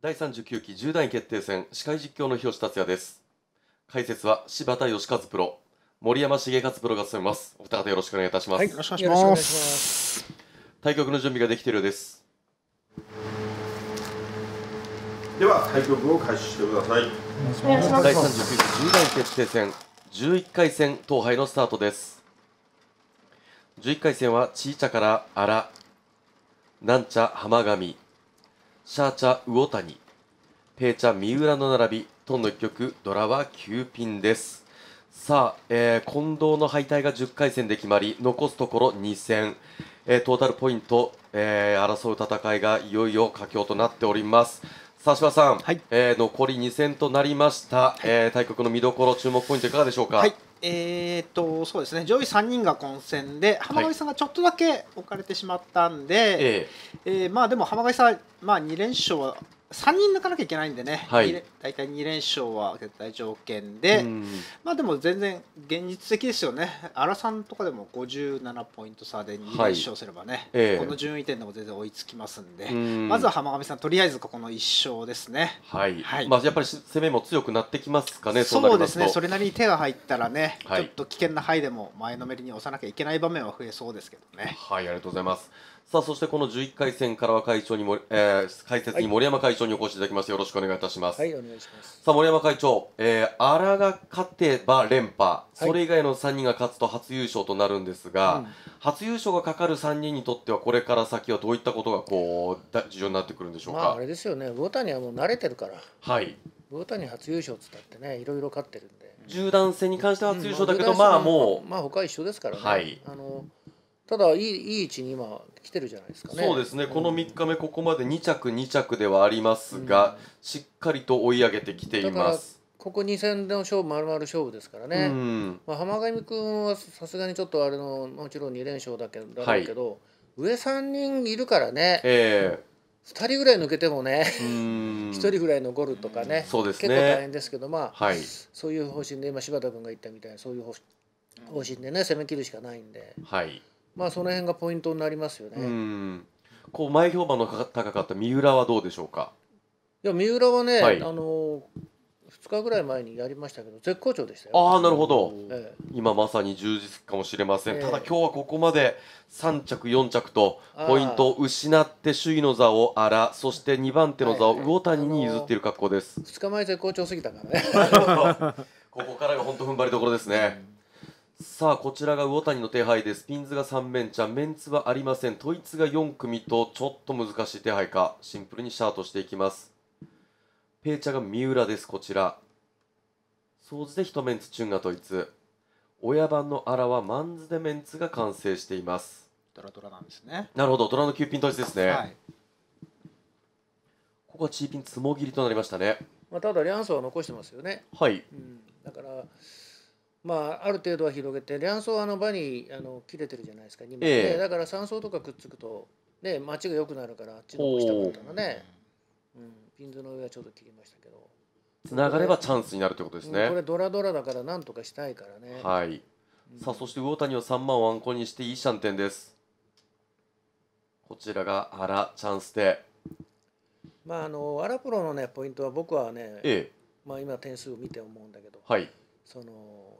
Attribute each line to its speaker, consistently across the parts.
Speaker 1: 第39期重代決定戦司会実況の日吉達也です解説は柴田義和プロ森山重勝プロが務めますお二方よろしくお願いいたします、はい、よろしくお願いします対局の準備ができているようですでは対局を開始してください第39期重代決定戦11回戦東杯のスタートです11回戦はちいちゃからあらなんちゃ浜上シャーチャ魚谷、ペーチャ三浦の並び、トンの一曲、ドラは9ピンです。さあ、えー、近藤の敗退が10回戦で決まり、残すところ2戦、えー、トータルポイント、えー、争う戦いがいよいよ佳境となっております。さあ柴さん、はい、えー、残り2戦となりました、はい、えー、対局の見どころ注目ポイントいかがでしょうか、はい、
Speaker 2: えー、っとそうですね上位3人が混戦で浜上さんがちょっとだけ置かれてしまったんで、はい、えー、まあでも浜上さん、まあ、2連勝は3人抜かなきゃいけないんでね、はい、大体2連勝は絶対条件で、まあでも全然現実的ですよね、荒さんとかでも57ポイント差で2連勝すればね、はいえー、この順位点でも全然追いつきますんで、んまずは浜上さん、とりあえずここの1勝ですね。
Speaker 1: はい、はい、まあ、やっぱり攻めも強くなってきますかね、そうですね、そ
Speaker 2: れなりに手が入ったらね、ちょっと危険な範囲でも前のめりに押さなきゃいけない場面は増えそうですけ
Speaker 1: どね。はいありがとうございますさあそしてこの11回戦からは会長にも、えー、解説に森山会長にお越しいただきます。よろしくお願いいたします。は
Speaker 3: い、お願いします。
Speaker 1: さあ森山会長、えー、アラが勝てば連覇、それ以外の3人が勝つと初優勝となるんですが、うん、初優勝がかかる3人にとってはこれから先はどういったことがこう重要になってくるんでしょうか。まあ、あ
Speaker 3: れですよね。魚谷はもう慣れてるから。はい。魚谷初優勝つったってね、いろいろ勝ってるんで。
Speaker 1: 十段戦に関しては初優勝だけど、うん、まあもう、
Speaker 3: まあ他一緒ですからね。はい。あの。ただいいいい位置に今来てるじゃないですかね。そうですね、この
Speaker 1: 3日目、ここまで2着、2着ではありますが、うん、しっかりと追い上げてきています。
Speaker 3: ここ2戦での勝負、丸々勝負ですからね、うん、まあ、浜上君はさすがにちょっとあれの、もちろん2連勝だけだけど、はい、上3人いるからね、えー、2人ぐらい抜けてもね、
Speaker 1: 1人
Speaker 3: ぐらい残るとかね、そうですね結構大変ですけど、まあ、はい、そういう方針で、今、柴田君が言ったみたいな、そういう方針でね、攻めきるしかないんで。はいまあその辺がポイントになりますよね。
Speaker 1: うこう前評判の高かった三浦はどうでしょうか。
Speaker 3: いや三浦はね、はい、あの二日ぐらい前にやりましたけど
Speaker 1: 絶好調でしたああなるほど、ええ、今まさに充実かもしれません、え、ただ今日はここまで三着四着とポイントを失って首位の座をあら。そして二番手の座を魚谷に譲っている格好です、はいはい、
Speaker 3: 2日前絶好調すぎたからね
Speaker 1: ここからが本当踏ん張りどころですね、うんさあこちらが魚谷の手配ですピンズが3面茶メンツはありませんトイツが4組とちょっと難しい手配かシンプルにシャートしていきますペイチャが三浦ですこちら掃除で一メンツチュンがトイツ親番のあらはマンズでメンツが完成していますドラドラなんですねなるほどドラの9ピン統一ですね、はい、ここはチーピンつもぎりとなりましたね
Speaker 3: まあただリャンソは残してますよね
Speaker 1: はい、うん、
Speaker 3: だからまあ、ある程度は広げて卵巣はあの場にあの切れてるじゃないですか2枚、ええ、だから酸素とかくっつくとね街が良くなるからあっちの方したかったのね、うん、ピンズの上はちょっと切りましたけど
Speaker 1: 繋がればチャンスになるってことですね、うん、これ
Speaker 3: ドラドラだから何とかしたいからねはい、
Speaker 1: うん、さあそして魚谷を3万ワンコにしていいシャンテンですこちらがアラチャンスで
Speaker 3: まああのアラプロのねポイントは僕はね、ええ、まあ今点数を見て思うんだけどはいその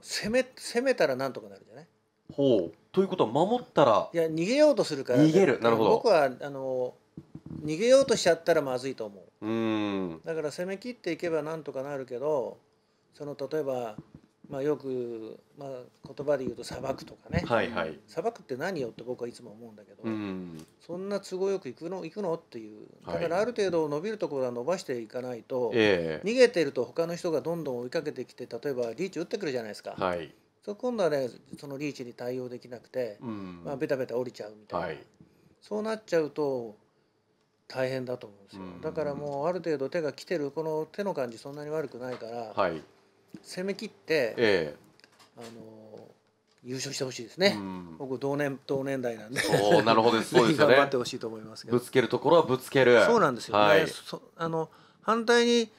Speaker 3: 攻め攻めたらなんとかなるじゃない
Speaker 1: ほうということは守ったら
Speaker 3: いや逃げようとするから逃げるなるほど僕はあの逃げようとしちゃったらまずいと思
Speaker 1: ううん
Speaker 3: だから攻め切っていけばなんとかなるけどその例えばまあ、よく、まあ、言葉で言うとばく」とか
Speaker 1: ね、はいはい、
Speaker 3: 砂く」って何よって僕はいつも思うんだけ
Speaker 1: ど、うん、
Speaker 3: そんな都合よく行くの行くのっていうだからある程度伸びるところは伸ばしていかないと、はい、逃げてると他の人がどんどん追いかけてきて例えばリーチ打ってくるじゃないですか。はい、そ今度はねそのリーチに対応できなくて、うん、まあ、ベタベタ降りちゃうみたいな、はい、そうなっちゃうと大変だと思うんですよ、うん、だからもうある程度手が来てるこの手の感じそんなに悪くないから、はい、攻め切って、え
Speaker 1: え、
Speaker 4: あの
Speaker 3: 優勝してほしいですね、うん、僕同年同年代なんでそなるほど そうですよね頑張ってほしいと思いますけどぶつ
Speaker 1: けるところはぶつけるそうなんですよはい、
Speaker 3: あの反対に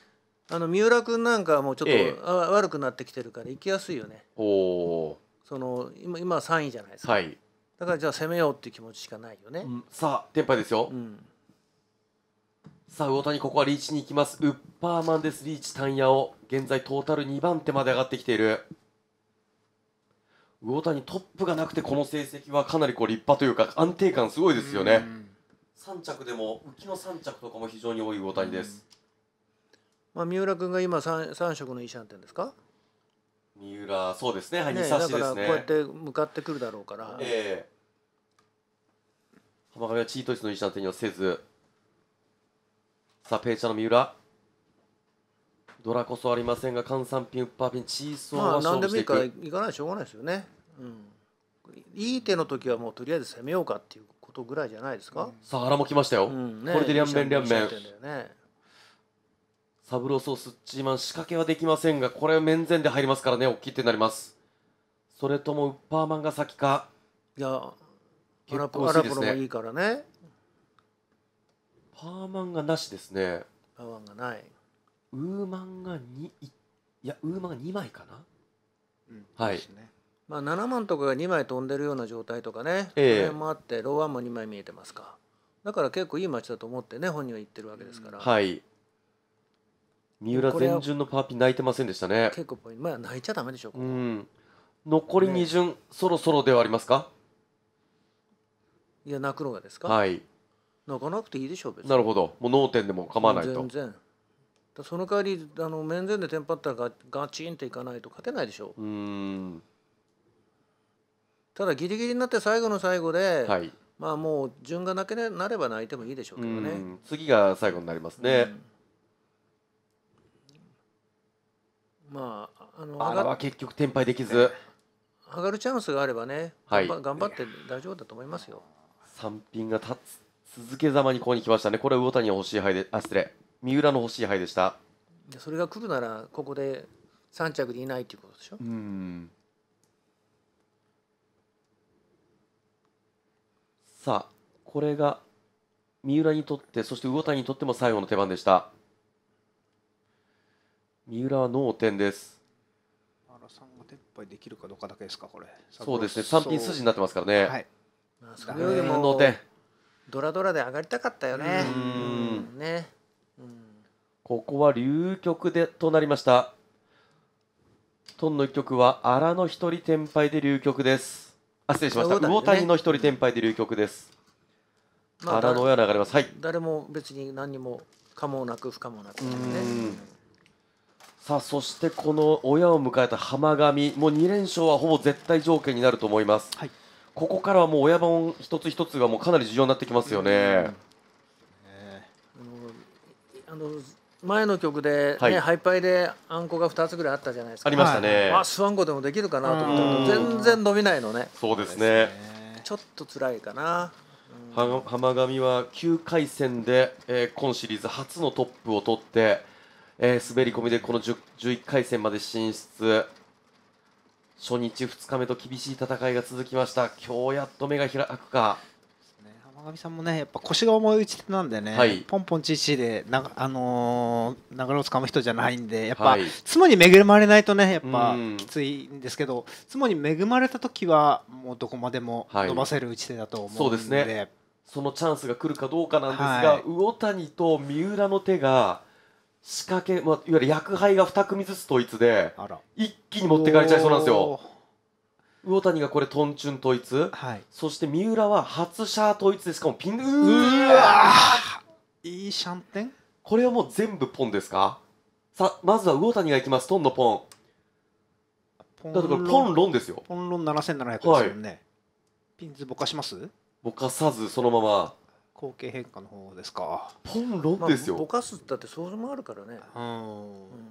Speaker 3: あの三浦君なんかはもうちょっと、ええ、悪くなってきてるから行きやすいよね
Speaker 1: お
Speaker 3: その今今は3位じゃないですか、はい、だからじゃあ攻めよ
Speaker 1: うっていう気持ちしかないよね、うん、さあテンパイですよ、うんさあ魚谷ここはリーチに行きますウッパーマンですリーチタンヤを現在トータル2番手まで上がってきている魚谷トップがなくてこの成績はかなりこう立派というか安定感すごいですよね3着でも浮きの3着とかも非常に多い魚谷です、
Speaker 3: まあ、三浦君が今 3, 3色の医者ってんですか
Speaker 1: 三浦そうですねはい、ね、2差しですねこうやっ
Speaker 3: て向かってくるだろうからえ
Speaker 1: えー、浜上はチートイスの医者の手にはせずさあペイチャの三浦ドラこそありませんが換算ピンパーピンチーソーはまあ、何でもいいからい
Speaker 3: かないしょうがないですよね、うん、いい手の時はもうとりあえず攻めようかっていうことぐらいじゃないですか、うん、さあ原も来ましたよ、うんね、これで両面両面
Speaker 1: サブロソースッチーマン仕掛けはできませんがこれは面前で入りますからね大きい手になりますそれともウッパーマンが先かいや結ラポのもいいからねパーマンがなしですね
Speaker 3: パーマンがないウーマンが2いやウーマンが2枚かな
Speaker 4: うん
Speaker 1: はいですね
Speaker 3: まあ、7万とかが2枚飛んでるような状態とかね、ええそのもあってローワンも2枚見えてますかだから結構いい街だと思ってね本人は言ってるわけですから、は
Speaker 1: い三浦全順のパーピン泣いてませんでしたね結
Speaker 3: 構ポイントまあ泣いちゃダメでしょ
Speaker 1: う、うん残りね2巡、そろそろではありますか
Speaker 3: いや泣くのがですか、はい泣かなくていいでしょう別になるほどもう脳天でも構わないと全然だその代わりあの面前でテンパったらガガチンっていかないと勝てないでしょ
Speaker 1: ううん
Speaker 3: ただギリギリになって最後の最後で、はい、まあもう順がなけなれば泣いてもいいでしょうけどね
Speaker 1: 次が最後になりますね、
Speaker 4: うん、まああの
Speaker 3: あは
Speaker 1: 結局転敗できず
Speaker 3: 上がるチャンスがあればね、はい、頑張って大丈夫だと思います
Speaker 1: よ。三品が立つ続けざまにここに来ましたね。これ魚谷の欲しい牌で、あ、失礼。三浦の欲しい牌でした。
Speaker 3: それが来るなら、ここで3着でいないっていうことでし
Speaker 1: ょ。うん。さあ、これが三浦にとって、そして魚谷にとっても最後の手番でした。三浦は脳天です。
Speaker 2: あら、三が撤廃できるかどうかだけですか、これ。そうですね、3品筋になってますからね。はい。まあ、それよりも
Speaker 1: 脳天。
Speaker 3: ドラドラで上がりたかったよね。ね。
Speaker 1: ここは流局でとなりました。トンの一曲は荒の一人天敗で流局です。あ失礼しました。ね、魚谷の一人天敗で流局です。まあ、荒の親流れます。はい。
Speaker 3: 誰も別に何も可もなく不可もなく、ね、
Speaker 1: さあそしてこの親を迎えた浜上もう二連勝はほぼ絶対条件になると思います。はいここからはもう親番一つ一つがもうかなり重要になってきますよね。
Speaker 3: あの前の曲で、ねはい、ハイパイであんこが2つぐらいあったじゃないですかありましたね、あスワンコでもできるかなと思ったけど全然伸びないのね
Speaker 1: そうですね
Speaker 3: ちょっと辛いかな
Speaker 1: 浜上は9回戦で、えー、今シリーズ初のトップを取って、えー、滑り込みでこの11回戦まで進出初日2日目と厳しい戦いが続きました今日やっと目が開くか
Speaker 2: 浜上さんもねやっぱ腰が重い打ち手なんでね、はい、ポンポンチーチーでな、あのー、流れをつかむ人じゃないんでやっぱ、はい、妻に恵まれないとねやっぱきついんですけど妻に恵まれた時はもうどこまでも伸ばせる打ち手だと思うので,、はい、そうですね、
Speaker 1: そのチャンスが来るかどうかなんですが、はい、魚谷と三浦の手が仕掛け、まあ、いわゆる薬杯が2組ずつ統一で一気に持ってかれちゃいそうなんですよ魚谷がこれトンチュン統一、はい、そして三浦は初シャー統一でしかもピンうわいいシャンテンこれはもう全部ポンですかさまずは魚谷がいきますトンのポ
Speaker 2: ンだってこれポンロンですよポンロン7700ですよね、はい、ピンズぼかします
Speaker 1: ぼかさずそのまま
Speaker 2: 後継変化の方ですか
Speaker 1: 本論ですよ、まあ、ぼ
Speaker 3: かすったって想像もあるからね、う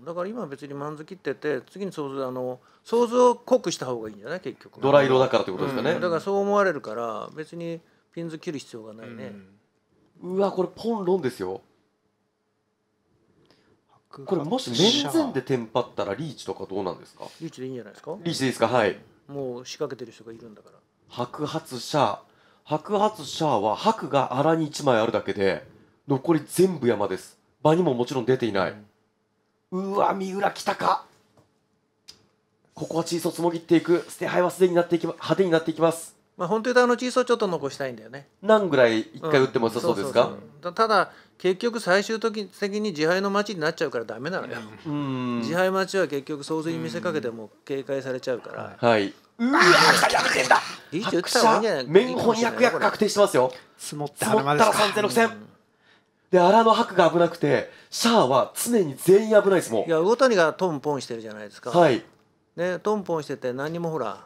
Speaker 3: ん、だから今別に満切ってて次に想像あの想像を濃くした方がいいんじゃない結局ドラ色だからってことですかね、うん、だからそう思われるから別にピンズ切る必要がないね、
Speaker 1: うん、うわこれポロ論ですよこれもし面前でテンパったらリーチとかどうなんですかリ
Speaker 3: ーチでいいんじゃないですかリー
Speaker 1: チでいいですかはい
Speaker 3: もう仕掛けてる人がいるんだから
Speaker 1: 白髪者白髪シャアは白が荒に1枚あるだけで残り全部山です場にももちろん出ていない、うん、うわ三浦来たかここはチーソつもぎっていく捨て牌はすでになっていき、ま、派手になっていきますまあ本当にあのチーソちょっと残し
Speaker 3: たいんだよね何ぐらい一回打っても良さそうですか、ただ結局最終的に自敗の町になっちゃうからダメなのよ、うん、自敗町は結局想像に見せかけても警戒されちゃうから、
Speaker 1: はい
Speaker 4: うわ100点だ
Speaker 3: 作者面翻訳役確
Speaker 1: 定してますよ積もったら3600で荒の白が危なくてシャアは常に全員危ないですもんい
Speaker 3: や魚谷がトンポンしてるじゃないですかはいねトンポンしてて何もほら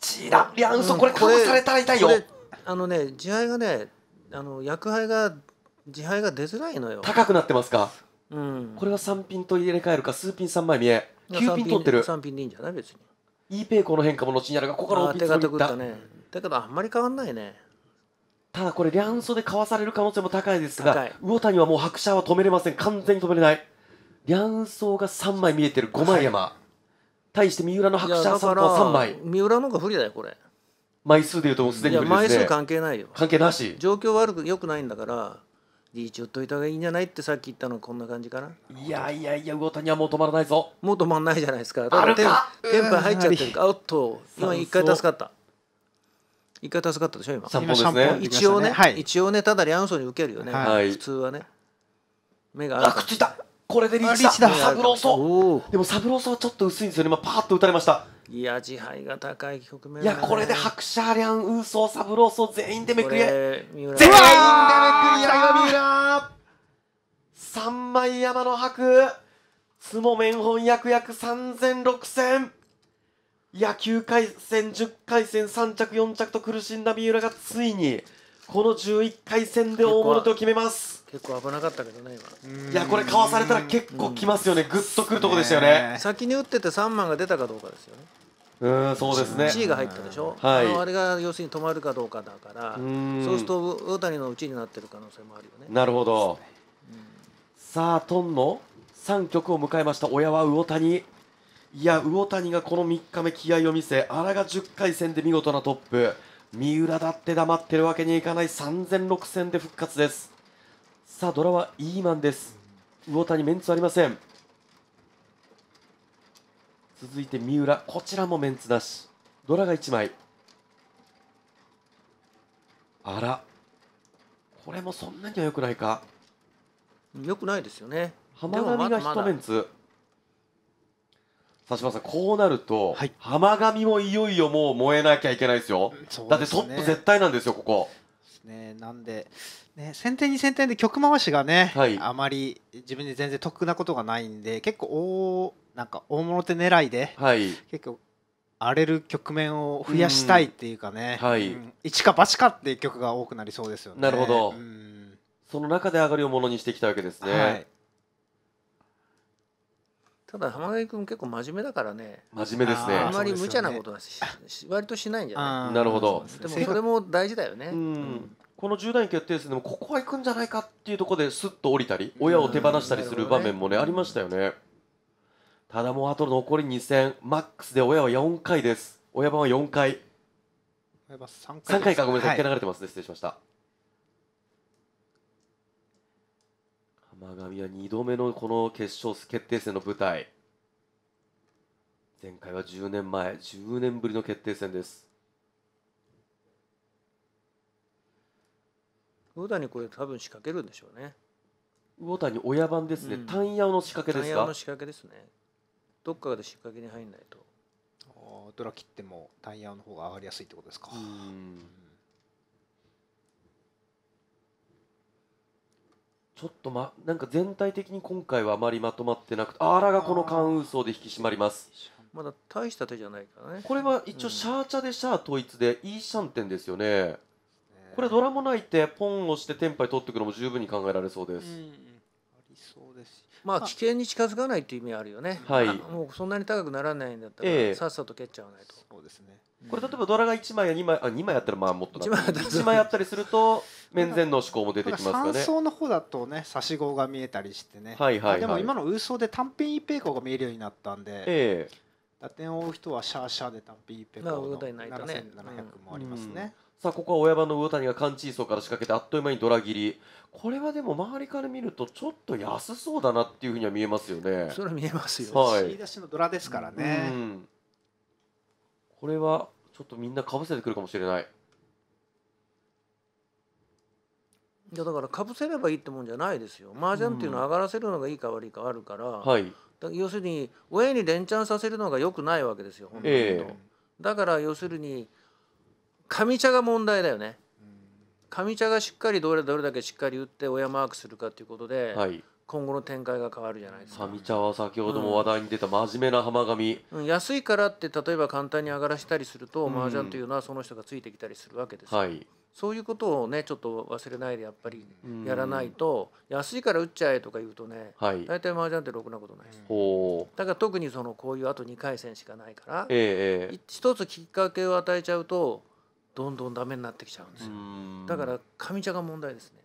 Speaker 1: チラリャンソこれかわされたら痛いよ
Speaker 3: あのね自敗がねあの薬杯が自敗が出づらいのよ
Speaker 1: 高くなってますかうんこれは3品と入れ替えるか数品3枚見え9品取ってる3品でいいんじゃない別にイーペイコの変化も後にあるがここから大ピンチをったね
Speaker 3: だけどあんまり変わんないね
Speaker 1: ただこれリャンソでかわされる可能性も高いですが魚谷はもう拍車は止めれません完全に止めれないリャンソが3枚見えてる5枚山、はい、対して三浦の拍車は3枚
Speaker 3: 三浦の方が不利だよこれ
Speaker 1: 枚数でいうとすでに不利です、ね、枚数関係ないよ関係なし状
Speaker 3: 況悪くよくないんだからリーチ打っといた方がいいんじゃないってさっき言ったのこんな感じかないやいやいや魚谷はもう止まらないぞもう止まらないじゃないですかだからテンテンパ入っちゃってるかおっと今一回助かった一回助かったでしょ今ですね一応ね、はい、一応ねただリアンソンに受けるよね、はい、普通はね目
Speaker 1: があくっついたこれでリーチだリーチだサブローソーでもサブローソーはちょっと薄いんですよねまあ、パーッと打たれました
Speaker 3: いや自敗が高い局面、ね、いやこ
Speaker 1: れで白シャーリャンウーソーサブローソー全員でめくり合い全員でめくり合い三浦三枚山の白つもめん翻訳約三千六千。野球回戦十回戦三着四着と苦しんだ三浦がついにこの十一回戦で大物と決めます
Speaker 3: 結構危なかったけどね今いやこれかわされたら
Speaker 1: 結構きますよねぐっとくるとこでしたよね先に打ってて3万が出たかどうかですよねうんそうですね C が入ったでしょ、はい、あのあ
Speaker 3: れが要するに止まるかどうかだからそうすると大谷のうちになってる可能性もあるよね
Speaker 1: なるほど、さあトンの3局を迎えました親は魚谷いや魚谷がこの3日目気合を見せ荒が10回戦で見事なトップ三浦だって黙ってるわけにいかない3 0 0 6戦で復活ですさあドラはイーマンです魚谷メンツありません続いて三浦こちらもメンツなしドラが1枚あらこれもそんなには良くないか良くないですよね浜上が1メンツさあさんこうなると、はい、浜上もいよいよもう燃えなきゃいけないですよ、ね、だってトップ絶対なんですよここ
Speaker 2: ですねなんで、ね、先手に先手で曲回しがね、はい、あまり自分で全然得なことがないんで結構大なんか大物手狙いで、はい、結構荒れる局面を増やしたいっていうかね、うん、はいうん、一か八かっていう曲が多くなりそうですよね。なるほど、
Speaker 1: うん、その中で上がりをものにしてきたわけですね。はい
Speaker 3: ただ浜家君結構真面目だからね真面目ですねあんまり無茶なことはし、ね、割としないんじゃないなるほどでもそれも大事だよね、う
Speaker 1: ん、この10代決定戦でもここは行くんじゃないかっていうところですっと降りたり親を手放したりする場面もね、ね、ありましたよねただもうあと残り2戦マックスで親は4回です親番は4回
Speaker 2: 3回かごめんなさい、はい、流れて
Speaker 1: ますね失礼しました山上は2度目のこの決勝決定戦の舞台前回は10年前10年ぶりの決定戦です
Speaker 3: 魚谷これ多分仕掛けるんでしょうね
Speaker 1: 魚谷親番ですね、うん、タンヤオの仕掛けですかタの仕
Speaker 2: 掛けですねどっかで仕掛けに入んないとドラ切ってもタンヤオの方が上がりやすいってことですか
Speaker 1: うんちょっとまなんか全体的に今回はあまりまとまってなくてあらがこの関運層で引き締まりますま
Speaker 3: だ大した手じゃないか
Speaker 1: らねこれは一応シャーチャでシャー統一でいいシャンテンですよねこれドラもないってポンをしてテンパイ取ってくのも十分に考えられそうです、うん、あ
Speaker 4: りそうです
Speaker 3: まあ危険に近づかないっていう意味あるよね、はい、もうそんなに高くならないんだったら、ええ、
Speaker 1: さ
Speaker 2: っさと蹴っちゃわないとそうですね
Speaker 1: これ例えばドラが1枚や2枚あ2枚やったらまあもっと1枚やったりすると面前の思考も出てきますかね
Speaker 2: の方だとね差し子が見えたりしてね、はいはい、でも今の嘘で単品一平行が見えるようになったんで、えー、打点を追う人はシャーシャーで単品一平行の7700もありますね、うんうん、
Speaker 1: さあここは親番の魚谷が完治層から仕掛けてあっという間にドラ切りこれはでも周りから見るとちょっと安そうだなっていうふうには見えますよねそれは見えますよ、はい、い出
Speaker 2: しのドラですからね、う
Speaker 1: ん、これはちょっとみんなかぶせてくるかもしれない
Speaker 3: いやだからかぶせればいいってもんじゃないですよ
Speaker 1: 麻雀っていうのは上がら
Speaker 3: せるのがいいか悪いかあるから,、はい要するに親に連チャンさせるのがよくないわけですよ本当に、えー、だから要するに上茶が問題だよね上茶がしっかりどれどれだけしっかり打って親マークするかということで、はい、今後の展開が変わるじゃないで
Speaker 1: すか上茶は先ほども話題に出た真面目な浜上、
Speaker 3: うん、安いからって例えば簡単に上がらしたりすると麻雀というのはその人がついてきたりするわけですよ、はいそういうことをねちょっと忘れないでやっぱりやらないと、安いから打っちゃえとか言うとね、はい、大体麻雀ってろくなことないです、うん、だから特にそのこういうあと2回戦しかないから、
Speaker 1: えー、
Speaker 3: 一つきっかけを与えちゃうとどんどんダメになってきちゃうんですよだから上茶が問題ですね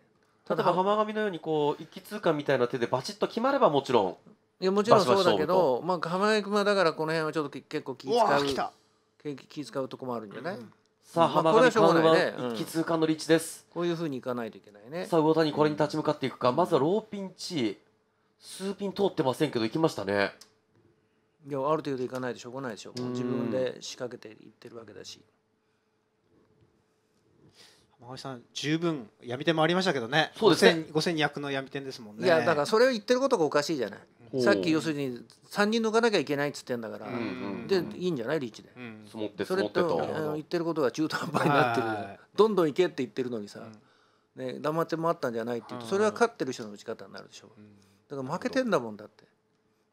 Speaker 1: 例えば浜上のようにこう一気通過みたいな手でバチッと決まればもちろんいやもちろんそうだけど
Speaker 3: まあ浜上君はだからこの辺はちょっと結構気使う気使うとこもあるんじゃない、うんさあ浜上川は一気
Speaker 1: 通貫の立地です、こういうふうにいかないといけないねさあ魚谷これに立ち向かっていくか、まずはローピンチ数ピン通ってませんけど行きましたね
Speaker 3: いやある程度いかないでしょうがないでしょう自分で仕掛けていってるわけだし
Speaker 2: 浜上さん十分闇点もありましたけどねそうですね5200の闇点ですもんねいやだからそれを言
Speaker 3: ってることがおかしいじゃないさっき要するに3人抜かなきゃいけないっつってんだから、うんうんうん、でいいんじゃないリーチで、うん、積もってそれと言ってることが中途半端になってる、どんどん行けって言ってるのにさ、ね、黙ってもったんじゃないってそれは勝ってる人の打ち方になるでしょ、うだから負けてんだもんだって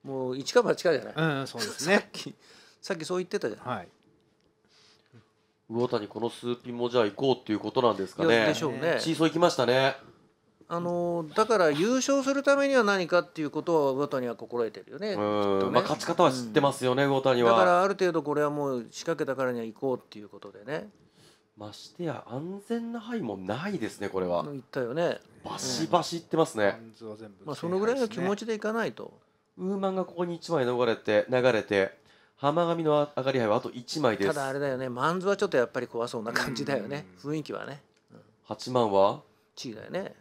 Speaker 3: もう一か八かじゃない、うんそうですねさっきさっきそう言ってたじゃない、はい、
Speaker 1: 魚谷この数ピンもじゃあ行こうっていうことなんですかねでしょうねシーソー行きましたね
Speaker 3: あのだから優勝するためには何かっていうことは魚谷は心得てるよねね、
Speaker 1: まあ、勝ち方は知ってますよね、うん、谷はだからある程
Speaker 3: 度これはもう仕掛けたからには行こうっていうことでね
Speaker 1: ましてや安全な範囲もないですねこれは行ったよねバシバシいってますね、
Speaker 2: うん、まあ、そのぐらいの気持
Speaker 1: ちでいかないと、ね、ウーマンがここに1枚逃れて流れて浜上の上がり牌はあと1枚ですただあ
Speaker 3: れだよねマンズはちょっとやっぱり怖そうな感じだよね、うん、雰囲気はね、
Speaker 1: うん、8万は地位だよね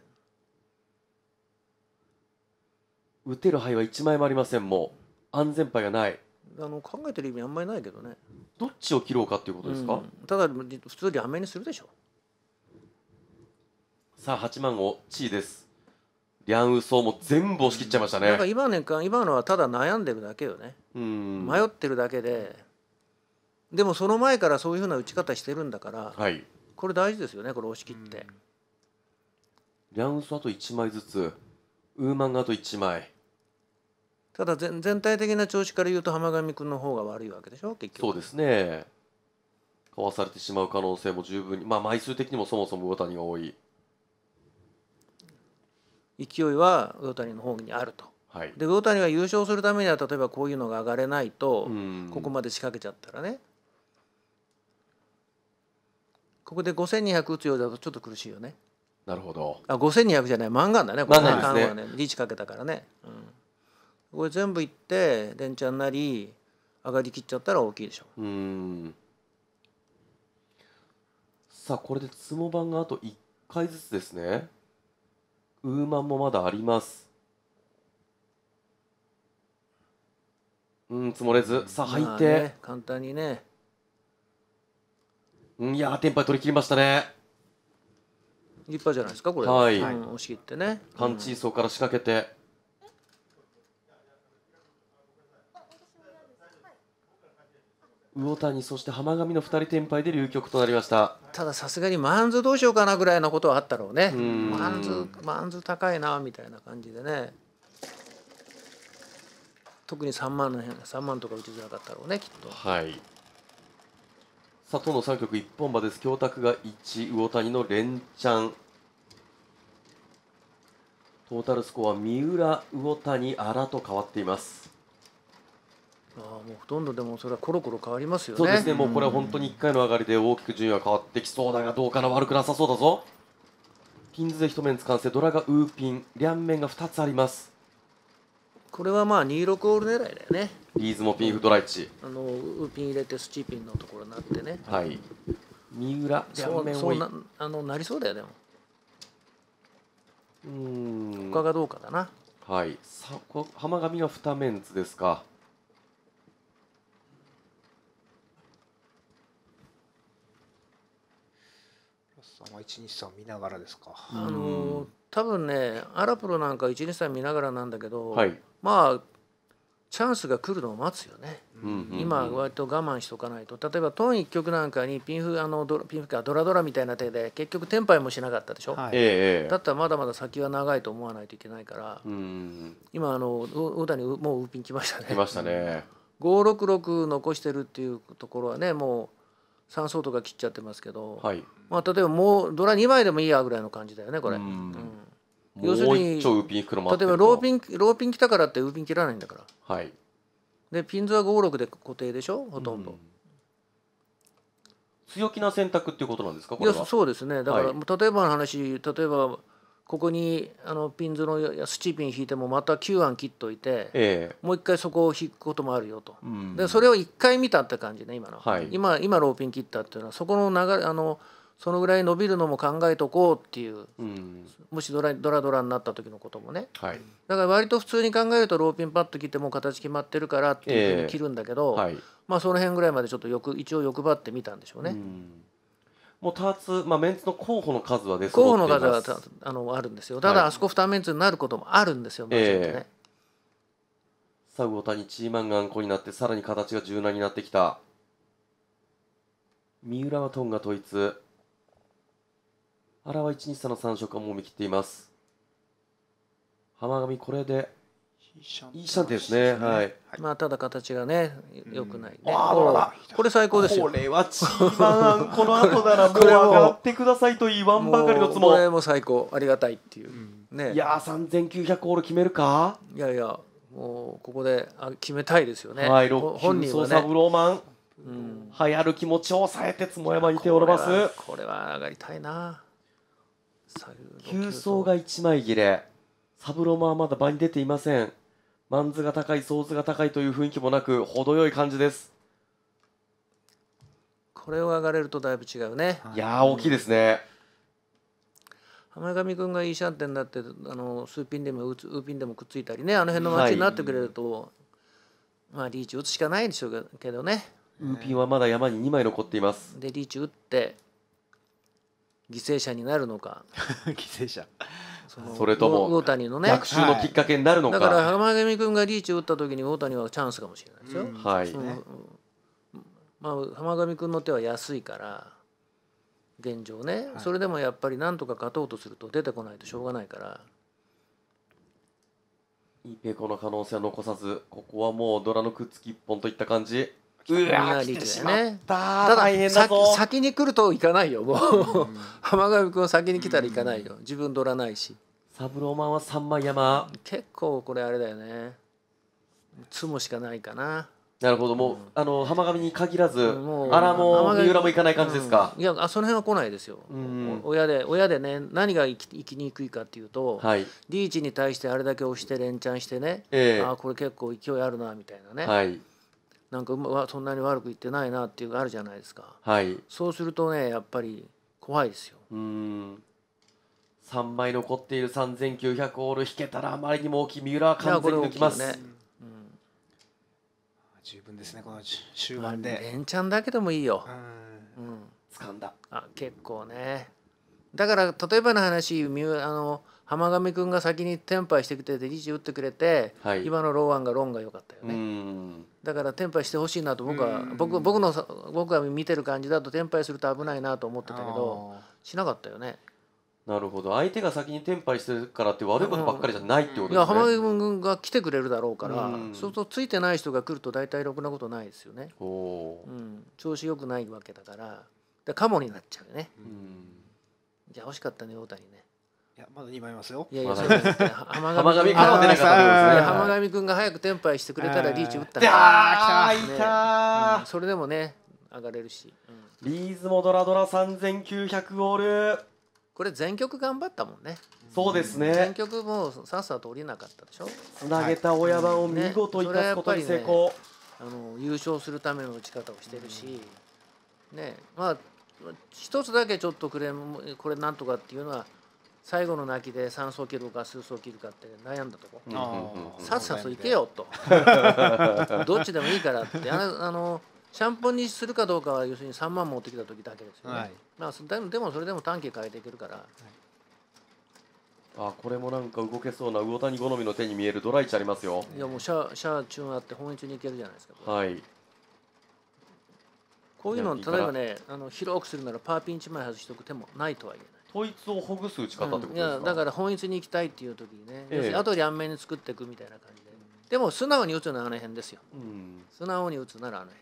Speaker 1: 打てる牌は1枚もありませんもう安全牌がない
Speaker 3: あの考えてる意味あんまりないけどね
Speaker 1: どっちを切ろうかっていうことですか、うん、
Speaker 3: ただ普通にアメにするでしょ
Speaker 1: さあ8万を地位ですリャンウソも全部押し切っちゃいましたね、うん、だから
Speaker 3: 今年間今のはただ悩んでるだけよね
Speaker 1: 迷っ
Speaker 3: てるだけででもその前からそういうふうな打ち方してるんだから、はい、これ大事ですよねこれ押し切って、
Speaker 1: うん、リャンウソあと1枚ずつウーマンがあと1枚
Speaker 3: ただ全全体的な調子から言うと浜上君の方が悪いわけでしょ
Speaker 1: 結局そうですねかわされてしまう可能性も十分にまあ枚数的にもそもそも魚谷が多い
Speaker 3: 勢いは魚谷の方にあると。はい、で魚谷が優勝するためには例えばこういうのが上がれないとここまで仕掛けちゃったらねここで5200打つようだとちょっと苦しいよねなるほどあ5200じゃない漫画だねこれねねねリーチかけたからね、うんこれ全部いって連ちゃんなり上がりきっちゃったら大きいで
Speaker 1: しょううさあこれでつも版があと1回ずつですねウーマンもまだありますうん積もれずさあ入って、ね、
Speaker 3: 簡単にね
Speaker 1: いやテンパイ取り切りましたね
Speaker 3: 立派じゃないですかこれはい、うん、押し切ってねカン
Speaker 1: チーソから仕掛けて、魚谷そして浜上の2人転敗で流局となりました
Speaker 3: たださすがにマンズどうしようかなぐらいのことはあったろうねマンズマンズ高いなみたいな感じでね特に3万の辺3万とか打ちづらかったろうねきっ
Speaker 1: とはいさあ都の3局一本場です京卓が1魚谷の連チャントータルスコア三浦魚谷荒と変わっています
Speaker 3: ああもうほとんどでもそれはコロコロ変わ
Speaker 1: りますよねそうですねもうこれは本当に一回の上がりで大きく順位は変わってきそうだがどうかな悪くなさそうだぞピンズで一面つかんせドラがウーピン両面が二つありますこれはまあ二六オール狙いだよねリーズもピンフドライチあのウーピン入
Speaker 3: れてスチーピンのところになってねはい三浦両面そうなあのなりそうだよでも
Speaker 1: うん他がどうかだなはいさこ浜上が二面図ですか
Speaker 2: まあ、123見ながらですか。あ
Speaker 3: の多分ねアラプロなんか123見ながらなんだけど、はい、まあチャンスが来るのを待つよね、
Speaker 2: うんうん、今
Speaker 3: 割と我慢しとかないと例えばトン一曲なんかにピンフあのドピンフかドラドラみたいな手で結局テンパイもしなかったでしょ、はい、だったらまだまだ先は長いと思わないといけないから、
Speaker 1: うん、
Speaker 3: 今あの大谷もうウーピン来ましたね
Speaker 1: 来ましたね
Speaker 3: 566残してるっていうところはねもう酸素とか切っちゃってますけど、はい、まあ、例えばもうドラ2枚でもいいやぐらいの感じだよねこれ。要するに例えばローピンローピン来たからってウーピン切らないんだから、はい、でピンズは56で固定でしょほとんど、
Speaker 1: 強気な選択っていうことなんですかこれはそうですねだから、はい、例
Speaker 3: えばの話例えばここにあのピンズのスチーピン引いてもまた9案切っといて、えー、もう一回そこを引くこともあるよと、うん、でそれを一回見たって感じね今の、はい、今今ローピン切ったっていうのはそこの流れあのそのぐらい伸びるのも考えとこうっていう、うん、もしドラドラドラになった時のこともね、はい、だから割と普通に考えるとローピンパッと切ってもう形決まってるからっていうふうに切るんだけど、えーはい、まあその辺ぐらいまでちょっとよく一応欲張ってみたんでしょうね。う
Speaker 1: んもうターまあ、メンツの候補の数はです候補の数は
Speaker 3: あのあるんですよただ、はい、あそこ2メンツになることもあるんですよ、え
Speaker 1: ー、サウオタにチーマンがあんこになってさらに形が柔軟になってきた三浦はトンが統一原は123の3色はもう見切っています浜上これでいいシャンテですね。はい。
Speaker 3: まあただ形がね良くないああだ。これ最高ですよ。これはチーバンこの後ならもう上がってくださいと言わんばかりのつも。これも最高ありがたいっていうね。い
Speaker 1: や三千九百オール決めるか。いやいやもうここで決めたいですよね。はい六本人はね。サブローマン。うん。流行る気持ちを抑えてつもやまにておりばす。
Speaker 3: これは上がりたいな。
Speaker 1: 急走が一枚切れ。サブロマンはまだ場に出ていません。マンズが高い、ソーズが高いという雰囲気もなく、程よい感じです。
Speaker 3: これを上がれるとだいぶ違うね。いや大きいですね。浜上君がいいシャンテンになってあの数ピンでもウーピンでもくっついたりねあの辺の街になってくれると、はい、まあリーチ打つしかないでしょうけどね
Speaker 1: ウーピンはまだ山に2枚残っています
Speaker 3: でリーチ打って犠牲者になるのか 犠牲者それとも大谷のねのきっかけになるのか、だから浜上君がリーチを打った時に大谷はチャンスかもしれないですよ、うん、はい、まあ、浜上君の手は安いから現状ね、それでもやっぱりなんとか勝とうとすると出てこないとしょうがないから。
Speaker 1: いいペコの可能性は残さずここはもうドラのくっつき一本といった感じうわ来てしまっただ先先
Speaker 3: に来ると行かないよもう、浜上君先に来たら行かないよ、自分取らないし三郎マンは三枚山結構これあれだよねつむしかないかな
Speaker 1: なるほどもう、うん、あの浜上に限らずあらも三浦も行かない感じですか、
Speaker 3: いやあその辺は来ないですよ、親で親でね何が行き行きにくいかっていうと、はい、リーチに対してあれだけ押して連チャンしてね、えー、あこれ結構勢いあるなみたいなね、はいなんかうそんなに悪く言って
Speaker 1: ないなっていうがあるじゃないですか、はい、そうするとねやっぱり怖いですようん3枚残っている3900オール引けたらあまりにも大きい三浦は完全に抜きます、ね
Speaker 2: うん、十分ですねこの終盤で
Speaker 3: 連チャンだけでもいいようん掴んだあ結構ねだから例えばの話三浦あの浜上君が先にテンパイしてくれてリーチ打ってくれて、はい、今のローアンがロンが良かった
Speaker 4: よね
Speaker 3: だからテンパイしてほしいなと僕は僕僕の僕が見てる感じだとテンパイすると危ないなと思ってたけどしなかったよね。
Speaker 1: なるほど相手が先にテンパイしてるからって悪いことばっかりじゃないってことですね、うん、浜上
Speaker 3: 君が来てくれるだろうから、うそうするとついてない人が来ると大体ろくなことないですよね、うん、調子よくないわけだからでカモになっちゃうよね、うじゃあ欲しかったね大谷ねいやまだ二枚いますよ。いやいやそうです浜上浜上君が出なかったですね。浜上君が
Speaker 2: 早くテンパイして
Speaker 1: くれたらリーチ打ったああいた、それでもね
Speaker 3: 上がれるし、
Speaker 1: リーズもドラドラ三千九百オール
Speaker 3: これ全曲頑張ったもんね。
Speaker 4: そうですね。全ね
Speaker 3: 曲もさっさと降りなかったでしょ。つなげた親番を見事生かすことに成功、あの優勝するための打ち方をしてるし、ねまあ一つだけちょっとくれこれなんとかっていうのは最後の泣きで3層切るか数層切るかって悩んだとこ、さっさと行けよと どっちでもいいからってあのシャンポンにするかどうかは要するに3万持ってきた時だけですよね、はい、まあ、でもそれでも短期変えていけるから、
Speaker 1: はいあこれもなんか動けそうな魚谷好みの手に見えるドライチありますよ
Speaker 3: いやもうシャシャーチューンあって本一にいけるじゃないですかはいこういうの例えばねあの広くするならパーピン1枚外しておく手もないとはいえ本一
Speaker 1: をほぐす打ち方ってことですか、うん、だから
Speaker 3: 本一に行きたいっていう時にね、ええ、後で安面に作っていくみたいな感じででも素直に打つのはあの辺ですよ、うん、素直に打つならあの辺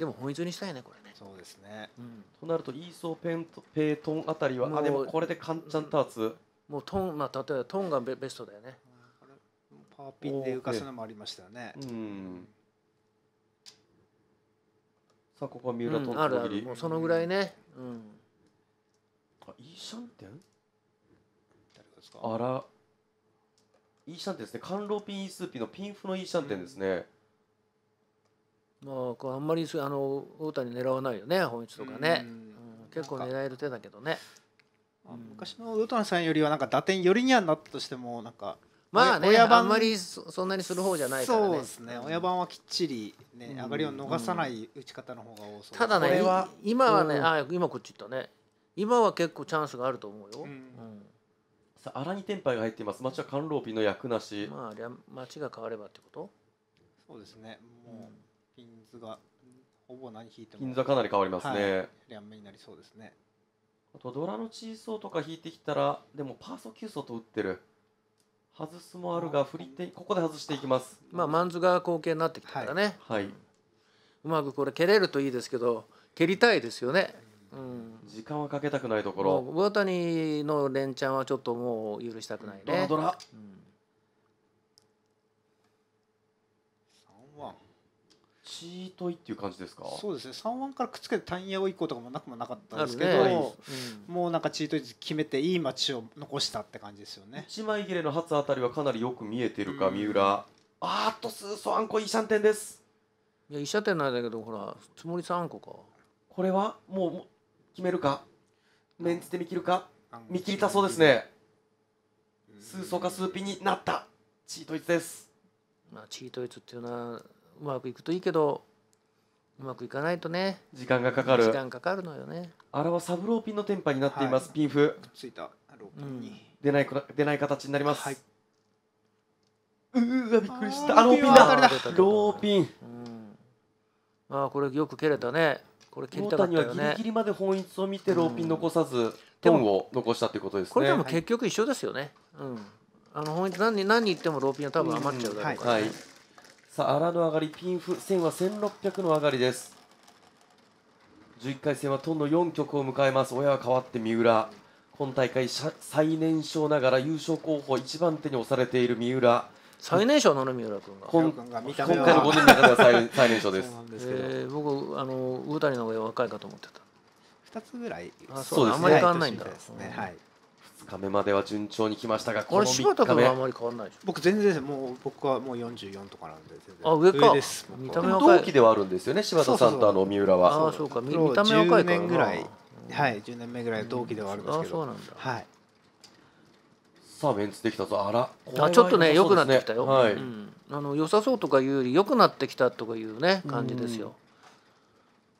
Speaker 3: でも本一にしたいねこれ
Speaker 2: ねそうですね、うん、
Speaker 3: となるとイーソーペントペートンあたりはあでもこれでカンチャンターツもうトンまあ例えばトンがベベストだよねパ
Speaker 1: ーピンで浮かすのもあり
Speaker 2: ましたよね、ね、
Speaker 1: うんさあここは三浦と、うん、あるあるもうそのぐらい
Speaker 2: ねうんあイーシャ
Speaker 3: ンテン誰ですかあ
Speaker 1: らイーシャンテンですねカンローピンイースーピーのピンフのイーシャンテンですね、
Speaker 3: うん、まあこうあんまりあの
Speaker 2: 大谷狙わないよね本一とかね、うん、結構狙える手だけどね昔の大谷さんよりはなんか打点よりにはなったとしてもなんかまあね親番あんまりそそんなにする方じゃないからねそうですね親番はきっちりね、上がりを逃さない打ち方の方が多そうただね今はね、
Speaker 1: あ今こっち行ったね今は結構チャンスがあると思うよ、うんさあ荒に天杯が入っています町は甘露ーピンの役なしまああれ
Speaker 2: 町が変わればってことそうですねもうピンズがほぼ何引いても金座かなり変わりますね、はい、両面になりそうですね
Speaker 1: あとドラのチーソーとか引いてきたらでもパーソキューソーと打ってる外すもあるが振り手ここで外していきますまあマンズが後継になってきたからねはい、はい、うまくこれ蹴れるといいですけど蹴りたいですよね時間はかけたくないところ
Speaker 3: 大谷の連チャンはちょっともう許したくないねドラドラ、
Speaker 1: うん、3ワンチートイっていう感じですか
Speaker 2: そうですね3ワンからくっつけて単野を1個とかもなくもなかったんですけど、ねうん、もうなんかチートイ決めていい街を残したって感じですよ
Speaker 1: ね一枚切れの初あたりはかなりよく見えてるか、うん、三浦あっとスーソアンコイシャンテンですいや医テンなんだけどほらつもり3個かこれはもう決めるかメンツで見切るか
Speaker 3: 見切りたそうです
Speaker 1: ね数層か数ピンになったチートイツで
Speaker 3: すまあチートイツっていうのはうまくいくといいけどうまくいかないとね時間がかかる時間かかるのよね
Speaker 1: あれはサブローピンのテンパになっています、はい、ピンフついたローピンに、うん、出ない出ない形になります、はい、うわびっくりしたあローピンだローピン、うん、まあこれよく蹴
Speaker 3: れたねこれ健太だったよねギリギリま
Speaker 1: で本一を見てローピン残さず、トンを残したということですねこれでも結局一緒です
Speaker 3: よね、うんあの本一何何言ってもローピンは多分余っちゃうだろうから、ね
Speaker 1: はい、さあ荒の上がりピンフ線は1600の上がりです11回戦はトンの4局を迎えます親は変わって三浦今大会最年少ながら優勝候補一番手に押されている三浦最年少なの三浦君
Speaker 3: が今回の5人の中では最最年少ですですえー、僕あの魚谷の若いかと思って
Speaker 2: た2つぐらいあそうですねあんまり変わんないんだ、ね
Speaker 1: はい、2日目までは順調に来ましたがこれ柴田君はあんまり
Speaker 2: 変わんない僕全然もう僕はもう44とかなんであ上か見た目同期ではあるんですよね柴田さんとあの三浦はあそうか見た目若いから年ぐらいはい10年目ぐらい同期ではあるんですけど、うん、あそうなん
Speaker 1: だはいさあメンツできたぞあらあちょっとね良、くなってきたよ、はいうん、
Speaker 3: あの良さそうとかいうより良くなってきたとかいうね感じですよ、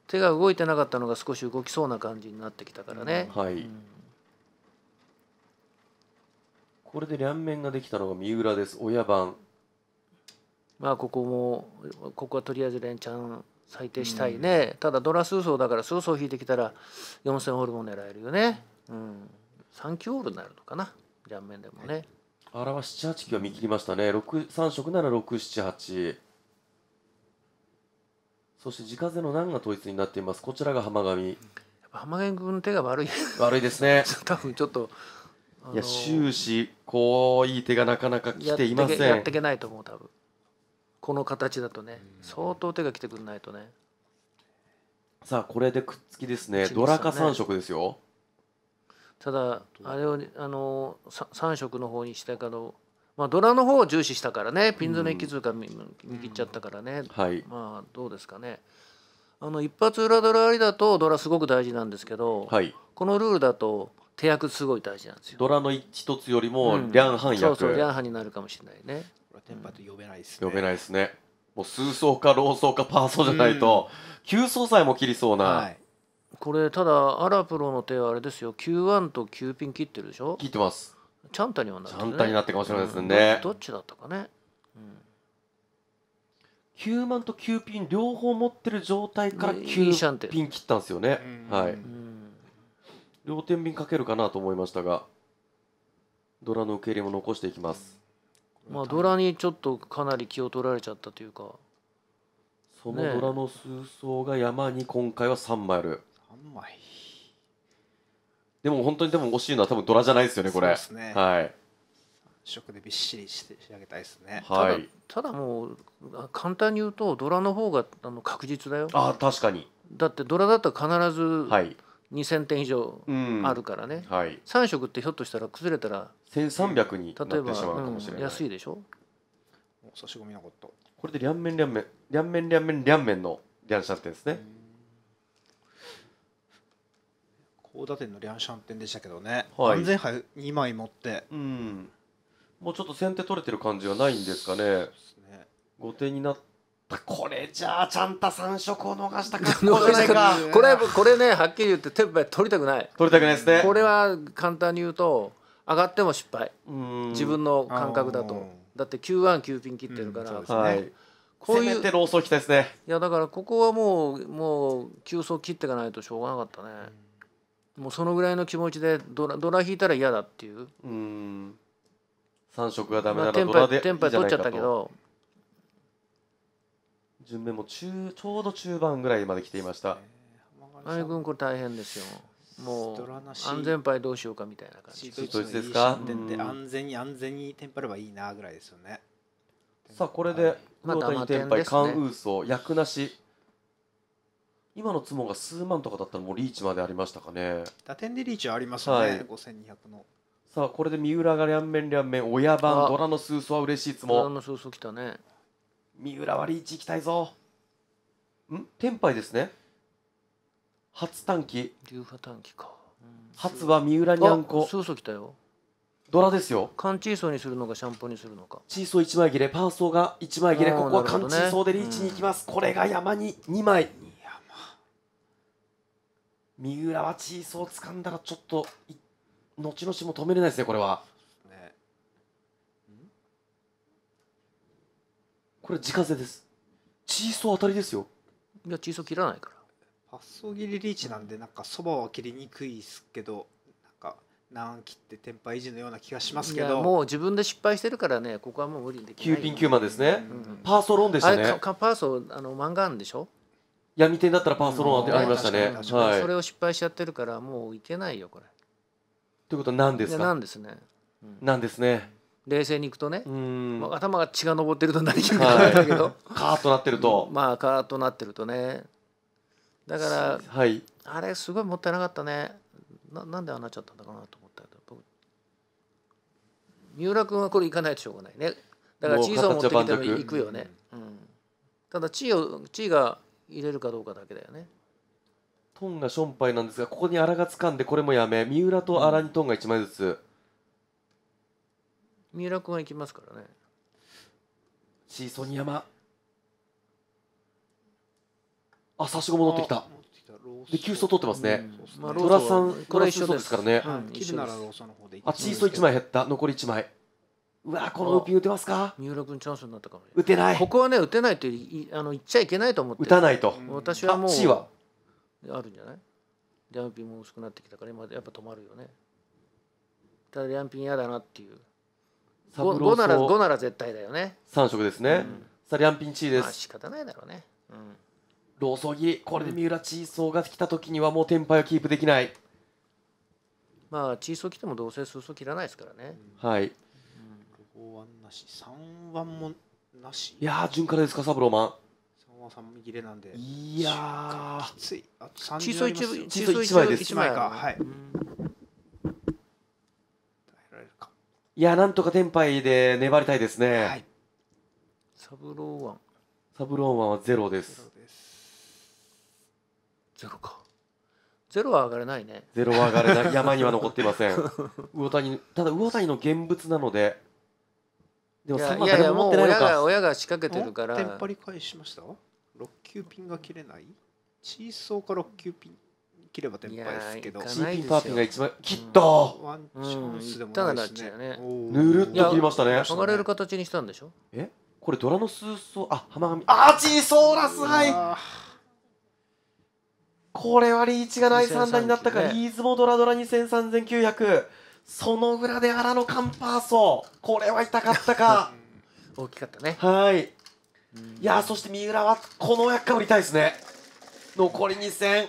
Speaker 3: 手が動いてなかったのが少し動きそうな感じになってきたからね、うん、
Speaker 1: はい、これで両面ができたのが三浦です親番
Speaker 3: まあここもここはとりあえず連チャン最低したいね、ただドラ数層だから数層引いてきたら4000ホールも狙えるよね、うん、3球ホールになるのかな断面でもね、
Speaker 1: あらは7八9は見切りましたね3色なら6七八。そして自家製の難が統一になっていますこちらが浜上、やっ
Speaker 3: ぱ浜上君の手が悪い悪
Speaker 1: いですね 多分ちょっといや終始こういい手がなかなか来ていませんやって
Speaker 3: いけないと思う多分この形だとね、相当手が来てくんないとね
Speaker 1: さあこれでくっつきですね、ね、ドラカ3色ですよ
Speaker 3: ただあれをあの3色の方にしたかのまあ、ドラの方を重視したからねピンズの息通過見切っちゃったからね、はい、まあどうですかねあの一発裏ドラありだとドラすごく大事なんですけど、はい、このルールだと手役すごい大事なんですよド
Speaker 1: ラの一つよりもリャンハ役、うん、そうそうリ半
Speaker 3: になるかもしれないねテンパ
Speaker 1: と呼べないですね、うん、呼べないですねもう数層か老層かパー層じゃないと、うん、急層さえも切りそうな、はい
Speaker 3: これただアラプロの手はあれですよ Q1 と Q ピン切
Speaker 1: ってるでしょ切ってますちゃんたにはなって、ね、チャになってかもしれないですね、うん、どっちだったかね、うん、9万と Q ピン両方持ってる状態から Q ピン切ったんですよね、はい、両天秤かけるかなと思いましたがドラの受け入れも残していきます、
Speaker 3: まあドラにちょっとかなり気を取られちゃったというか
Speaker 1: そのドラの数層が山に今回は3枚ある、ねまいでも本当にでも惜しいのは多分ドラじゃないですよねこれそうですねはい
Speaker 2: 色でびっしりして仕上げたいですね、はい、
Speaker 3: ただただもう簡単に言うとドラの方があの確実だよあ確かにだってドラだったら必ず、はい、2,000点以上あるからね、はい、3
Speaker 1: 色ってひょっとし
Speaker 3: たら崩れたら
Speaker 1: 1300になってしまうかもしれない、うん、安い
Speaker 3: でしょ
Speaker 2: 差し込みなかった
Speaker 1: これで両面両面両面両面両面の両者ってンですね、
Speaker 2: うん大館のリャンシャン店でしたけどね、はい、安全杯2
Speaker 1: 枚持って、うん、もうちょっと先手取れてる感じはないんですかね。ね後手になったこれじゃあちゃんと三色を逃したか
Speaker 3: これこれねはっきり言って手っ取りたくない取りたくないですねこれは簡単に言うと上がっても失敗自分の感覚だとだって9ワン9ピン切ってるから、うんね、はいこういうローソンきたですねいやだからここはもうもう急走切っていかないとしょうがなかったね、うんもうそのぐらいの気持ちでドラドラ引いたら嫌だってい
Speaker 1: ううん3色がダメならドラでいいじゃない取っちゃったけど順目も中ちょうど中盤ぐらいまで来ていました
Speaker 3: 相軍これ大変ですよもう安全
Speaker 1: 牌どうしようかみた
Speaker 3: い
Speaker 2: な感じですか安全に安全にテンパればいいなぐらいですよね
Speaker 1: さあこれで黒谷、まあ、天敗カンウーソ役なし今のツモが数万とかだったらもうリーチまでありましたかね
Speaker 2: 打点でリーチはありますね、はい、5200の
Speaker 1: さあこれで三浦が両面両面親番ドラの数層は嬉しいツモドラの
Speaker 2: 数
Speaker 3: 層
Speaker 1: きたね三浦はリーチいきたいぞん天杯ですね初短期流派短期か、うん、初は三浦にゃんこ
Speaker 3: 数たよ
Speaker 1: ドラですよ
Speaker 3: 缶チーソーにするのかシャンプーにするのか
Speaker 1: チーソー1枚切れパーソーが1枚切れここは缶チーソーでリーチにいきます、うん、これが山に2枚三浦はチーソーを掴んだらちょっと後々も止めれないですねこれは、ね、これ自家製ですチーソー当たりですよいやチーソー切らないから
Speaker 2: パッソ切りリーチなんでなんかそばは切りにくいですけどなんか切ってテンパ維持のような気がしますけどもう
Speaker 3: 自分で失敗してるからねここはもう無理できない9ピン9万ですね、うん、パーソロンでしたねパーソあのマンガンでしょ
Speaker 1: 闇店だったらパーソローンってありましたね、はい、それ
Speaker 3: を失敗しちゃってるからもういけないよこれ
Speaker 1: ということは何ですかなんですね、なんですね
Speaker 3: 冷静にいくとね、まあ、頭が血が上ってると何かわかんないけど、はい、カーッとなってると まあカーッとなってるとねだから、はい、あれすごいもったいなかったねななんでああなっちゃったんだかなと思ったけど三浦君はこれ行かないとしょうがないねだから地位を持って
Speaker 1: きても行く
Speaker 3: よね、うん、ただ地位を地位が入れるかどうかだけだよね。
Speaker 1: トンがションパイなんですがここに荒がつかんでこれもやめ三浦と荒にトンが1枚ずつ、
Speaker 3: うん、三浦君はいきますからね
Speaker 1: シーソニヤマあ差し子戻ってきたで急走取ってますね、うんトラさんこれ一緒ですからね、うん、あチーソ1枚減った残り1枚うわこのウピン打てますか
Speaker 3: 三浦君チャンスになったかも打てないこ
Speaker 1: こはね打てないってい
Speaker 3: あの言っちゃいけないと思って打たないと私はもうはあるんじゃないリャンピンも薄くなってきたから今やっぱ止まるよねただリャンピン嫌だなっていう 5, 5なら5なら絶対だよね3
Speaker 1: 色ですね、うん、さあリャンピンチーです、まあ、仕方
Speaker 3: ないだろうねうん
Speaker 1: ローソーこれで三浦チーソーが来た時にはもうテンパイはキープできない、まあチーソー来て
Speaker 2: もどうせ数層切らないですからね、うん、はいなし3番もなし
Speaker 1: いやー順からですかサブローマン
Speaker 2: 3番三切なんでいやーきついあと3小さい小さい一枚です一枚かはい
Speaker 1: いやなんとかテンパイで粘りたいですね、はい、
Speaker 3: サブローワン
Speaker 1: サブローマンはゼロです
Speaker 3: ゼロかゼロは上がれないねゼロ
Speaker 1: は上がれない山には残っていません 魚谷ただ魚谷の現物なので
Speaker 4: でも3万誰もいのいやい
Speaker 2: や親が仕掛けてるからテンパり返しました六級ピンが切れないチーソーか六級ピン切ればテンパですけどチーピンパーピンが一番切ったワンチャンスでもないですね,、ぬるっと切りましたね剥がれる形にしたんでしょ
Speaker 1: えこれドラのスーソーあ浜上あチーソーラスはいこれはリーチがない三段になったか、ね、リーズもドラドラ二千三千九百。その裏で荒野カンパーソこれは痛かったか 大きかったねはいいやそして三浦はこの役かりたいですね残り2戦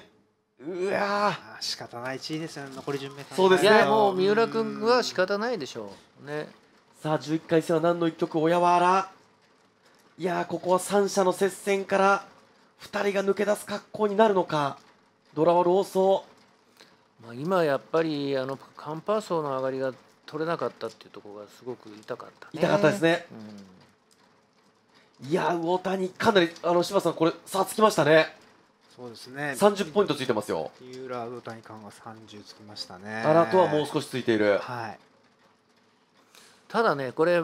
Speaker 1: う
Speaker 2: わ仕方ない1
Speaker 1: 位ですよね残り順目そうですねもう三浦君は仕方ないでしょうねさあ11回戦は何の一曲小あ原いやここは三者の接戦から2人が抜け出す格好になるのかドラワル放送まあ、今やっぱりあのカンパー層
Speaker 3: の上がりが取れなかったっていうところがすごく痛かった、ね、痛かったですね、
Speaker 1: うん、いや大谷かなりあの柴さんこれ差つきましたねそうですね30ポイントついてますよ
Speaker 2: 三浦魚谷間が30つきましたねあらとはもう少しついているはいただ
Speaker 3: ねこれ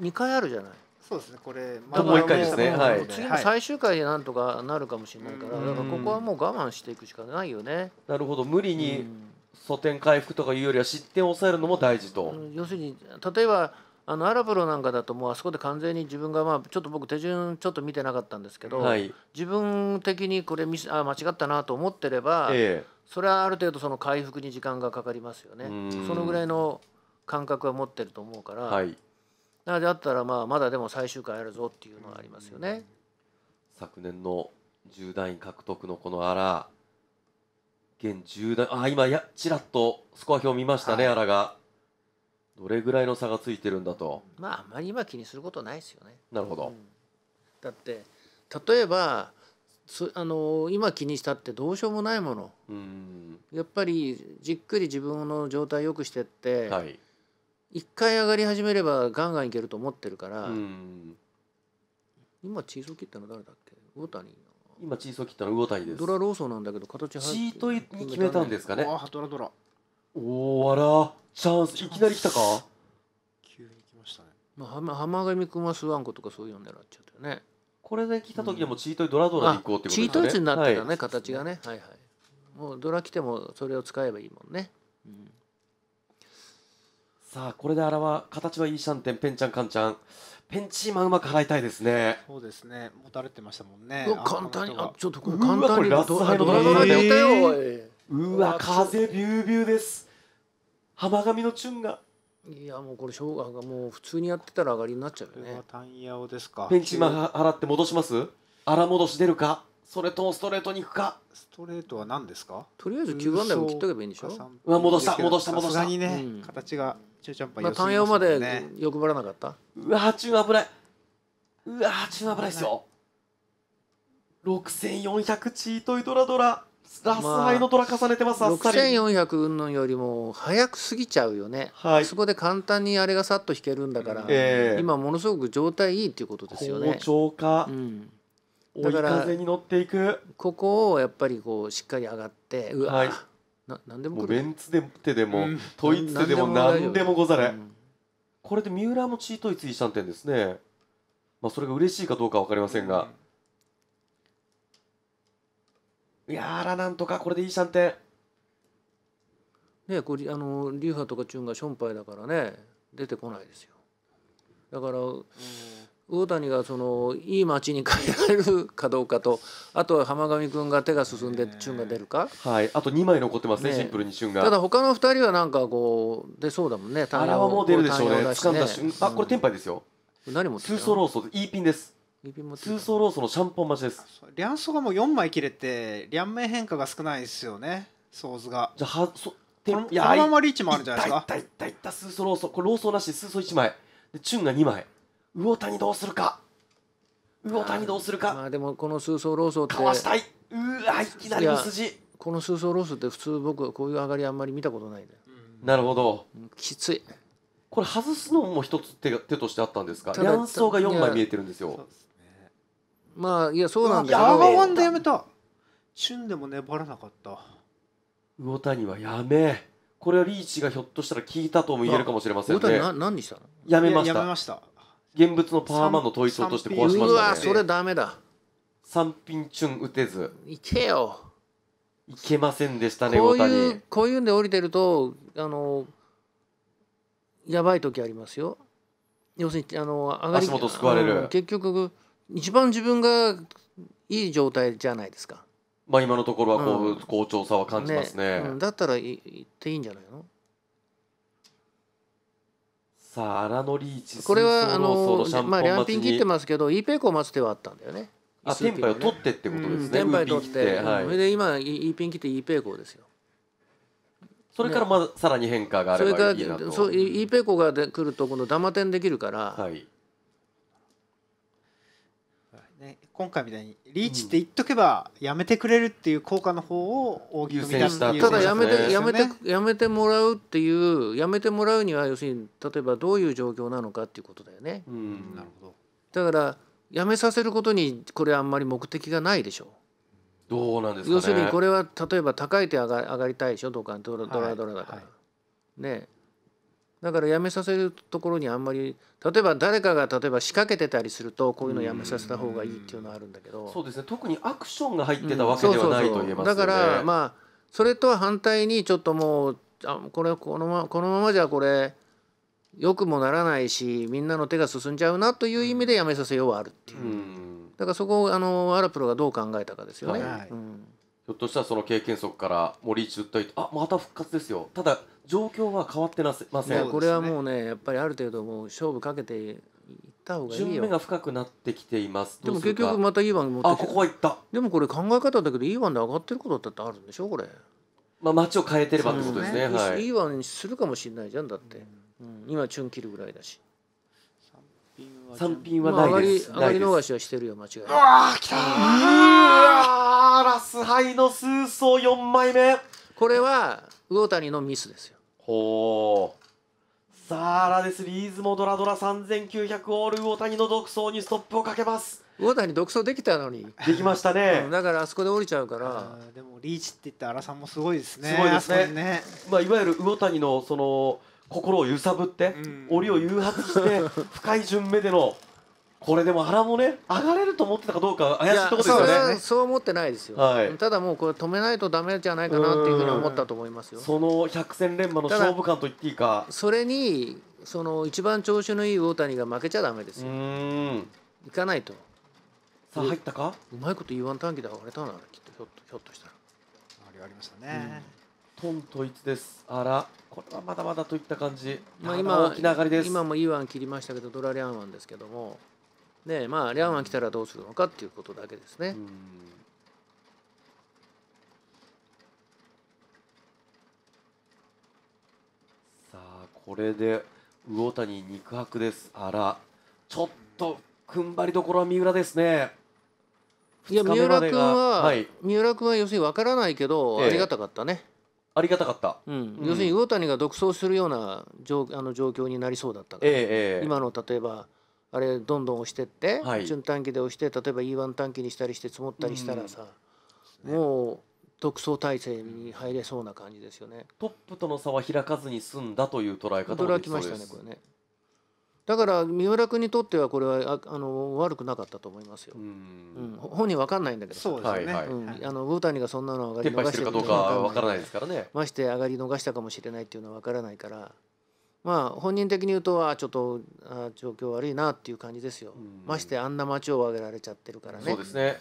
Speaker 3: 2回あるじゃない
Speaker 2: そうですねこれ、ま
Speaker 3: あ、もう一回ですね、はい、次の最終回でなんとかなるかもしれないから、だからここはもう我慢していくしかないよね。なる
Speaker 1: ほど無理に素点回復とかいうよりは失点を抑えるのも大事と。
Speaker 3: 要するに例えばあのアラブロなんかだともうあそこで完全に自分がまあちょっと僕手順ちょっと見てなかったんですけど、はい、自分的にこれみスあ間違ったなと思ってれば、ええ、それはある程度その回復に時間がかかりますよねそのぐらいの感覚は持ってると思うから、はい、なのであったらまあまだでも最終回あるぞっていうのはありますよね。
Speaker 1: 昨年の10段位獲得のこのアラ現10段あ今やちらっとスコア表見ましたね、はい、アラがどれぐらいの差がついてるんだと
Speaker 3: まああんまり今気にすることないですよねなるほど、うん、だって例えばあの今気にしたってどうしようもないものやっぱりじっくり自分の状態を良くしてって、はい、一回上がり始めればガンガンいけると思ってるから、うん、今チーソー切ったの誰だっけ魚谷
Speaker 1: 今チーソー切ったの魚谷ですドラローソンなんだけど形チートに決めたんですかねあドラドラおおあらチャンスいきなり来たか
Speaker 2: 急に来ましたね
Speaker 3: まあ浜上君はスワンコとかそういうの狙っちゃっ
Speaker 1: たよねこれで来た時でもチートイドラドラでいこうってことですね、うん、チートイツになってたね、はい、形がね
Speaker 3: はいはいもうドラ来てもそれを使えばいいもんね、うん
Speaker 1: さあこれで表形はいいシャンテンペンちゃんカンちゃんペンチーマンうまく払いたいですねそ
Speaker 2: うですねもたれてましたもんね簡単にあちょっとこれ簡単にラスハイのドラマでよ
Speaker 1: うわ風ビュービューです浜上のチュンが
Speaker 3: いやもうこれ小学がもう普通にやってたら上がりになっちゃうよねタンヤオ
Speaker 2: ですかペンチーマン
Speaker 1: 払って戻します荒戻し出るか
Speaker 2: それともストレートに行くかストレートは何ですかとりあえず9番台も切っとけばいいんでしょうわ戻した戻した戻したさすがにね、形が中ちゃんぱん、まあ、単葉まで欲張らなかったう
Speaker 1: わ中危ないうわ中危ないですよ6400チートイドラドララスハイのドラ重ねてます、まあ、6400
Speaker 3: 云々よりも早く過ぎちゃうよね、はい、そこで簡単にあれがさっと引けるんだから、えー、今ものすごく状態いいっていうことですよね
Speaker 1: 好調か、うん、
Speaker 3: だからここをやっぱりこうしっかり上がってうわ、はい
Speaker 1: な何でももうベンツで手でも、うん問いでも何でもござれ、うんこれで三浦もチートイツいしたんてんですねまあそれが嬉しいかどうか分かりませんが、
Speaker 3: いやーらなんとかこれでいいシャンテンねこれあの流派とかチュンがションパイだからね出てこないですよだから魚谷がそのいい町に変えられるかどうかとあとは浜上君が手が進んでチュンが出るか、
Speaker 1: はいあと2枚残ってますね、ね、シンプルにチュンがただ
Speaker 3: 他の2人はなんかこう出そうだもんねあれはもう出るでしょうね掴んだ瞬
Speaker 1: あこれテンパイですよ何持ってスーソローソーいいピンですスーソローソのシャンポン待ちです両ソがもう4枚切れて両
Speaker 2: 面変化が少ないですよねソーズがじゃはそこのこのままリーチもあるんじゃないですかいっ
Speaker 1: たいったいったスーソローソーこれローソーなしスーソー1枚でチュンが2枚魚谷どうするか魚谷どうするかまあでもこの
Speaker 3: 数層ローソンってかわしたい
Speaker 4: うわいき
Speaker 1: なり筋
Speaker 3: この数層ロースって普通僕はこういう上がりあんまり見たことないね、
Speaker 1: うん、なるほどきついこれ外すのも一つ手手としてあったんですか卵巣が4枚見えてるんですよ
Speaker 3: まあいやそうなんだけどヤーワンで
Speaker 2: やめた旬でも粘らなかった
Speaker 1: 魚谷はやめこれはリーチがひょっとしたら聞いたとも言えるかもしれませんね。何したやめました。やめました。現物のパーマンの統一を落として壊しまうわそれダメだ三品チュン打てずいけよいけませんでしたねこ大うい谷
Speaker 3: うこういうんで降りてるとあのやばい時ありますよ要するにあの上がり足元救われる結局一番自分がいい状態じゃないですか
Speaker 1: まあ今のところはこう、う好調さは感じますねうん
Speaker 3: だったらいい行っていいんじゃないの
Speaker 1: さあ荒野リーチこれはあのまあリャンピン切って
Speaker 3: ますけどイーペイコ待つ手はあったんだよねあテンパイを取ってってことですね、テンパイ取ってそれ、で今イーピン切ってイーペイコ
Speaker 1: ですよそれからまあ、さらに変化があればい
Speaker 3: それイーペイコがで来るとこのダマ点できるから、はい、
Speaker 2: ね、今回みたいにリーチって言っとけばやめてくれるっていう効果の方を大きく見たしたただやめて、ね、やめて
Speaker 3: やめてもらうっていうやめてもらうには要するに例えばどういう状況なのかっていうことだよね。うん、なるほどだからやめさせることにこれあんまり目的がないでしょう。どうなんですか、ね、要するにこれは例えば高い手上が上がりたいでしょドカンドラドラだから。はいはい、ねだからやめさせるところにあんまり例えば誰かが例えば仕掛けてたりするとこういうのやめさせた方がいいっていうのはあるんだ
Speaker 1: けどそうですね特にアクションが入ってたわけではないと言えますだからま
Speaker 3: あそれとは反対にちょっともうあこれこのまこのままじゃこれよくもならないしみんなの手が進んじゃうなという意味でやめさせようはあるって
Speaker 1: いう、だ
Speaker 3: からそこをあのアラプロがどう考えたかですよね。はい
Speaker 1: うんひょっとしたらその経験則から森一ずっと言っあまた復活ですよただ状況は変わってなせません、ね、これは
Speaker 3: もうねやっぱりある程度もう勝負かけていった方がいいよ順目が深くなってきていますでも結局またイーワン持ってあここは行ったでもこれ考え方だけどイーワンで上がってることだってあるんでしょこれまあ
Speaker 1: 街を変えてればってことですね、ね、はい、イ
Speaker 3: ーワンにするかもしれないじゃんだって、うん、今チュン切るぐらいだし
Speaker 1: 三品はないです、上がり上がり逃し
Speaker 3: はしてるよ間違いなくあ
Speaker 1: きたーラスハイの数層四枚目これは魚谷のミスですよほうさあラデスリーズもドラドラ三千九百オール魚谷の独走にストップをかけます
Speaker 2: 魚谷独走できたのに
Speaker 1: できましたね、だ
Speaker 2: からあそこで降りちゃうからでもリーチって言った荒さんもすごいですねすごいですね、ね、
Speaker 1: まあいわゆる魚谷のその心を揺さぶって、檻を誘発して 深い順目でのこれでも原もね上がれると思ってたかどうか怪しいところですよねそ
Speaker 3: う思ってないですよ、はい、ただもうこれ止めないとダメじゃ
Speaker 1: ないかなっていうふうに思ったと思いますよその百戦錬磨の勝負感と言っていいか
Speaker 3: それにその一番調子のいい大谷が負けちゃダメです
Speaker 1: よ行
Speaker 3: かないとさあ入ったかうまいこと言わん短期で上がれたなきっとひょっとひょっとしたら
Speaker 2: ありました
Speaker 1: ね、
Speaker 3: うんトンと一ですあらこれはまだまだといった感じ、まあ今、今大きな上がりです今もイワン切りましたけどドラリアンワンですけどもねまあリアンワン来たらどうするのかっていうことだけですね。
Speaker 1: さあこれで魚谷肉薄ですあらちょっと踏ん張りどころは三浦ですね。いや三浦君は、はい、三浦君は要する
Speaker 3: にわからないけど、ありがたかったね。ありがたかった、うん、要するに魚谷が独走するような状あの状況になりそうだったから、えー、今の例えばあれどんどん押してって、はい、準短期で押して例えば E1 短期にしたりして積もったりしたらさ、うん、もう独走体制に入れそうな感じですよね。
Speaker 1: トップとの差は開かずに済んだという捉え方もできそうです。驚きましたねこれね。
Speaker 3: だから三浦君にとってはこれはああの悪くなかったと思いますよ。うん、本人わかんないんだけど。そうですね。うん、あの魚谷がそんなの上がり逃してるかどうかわからないですからね。まして上がり逃したかもしれないっていうのはわからないから、まあ本人的に言うとはちょっとあ状況悪いなっていう感じですよ。ましてあんな町を上げられちゃってるからね。そうですね。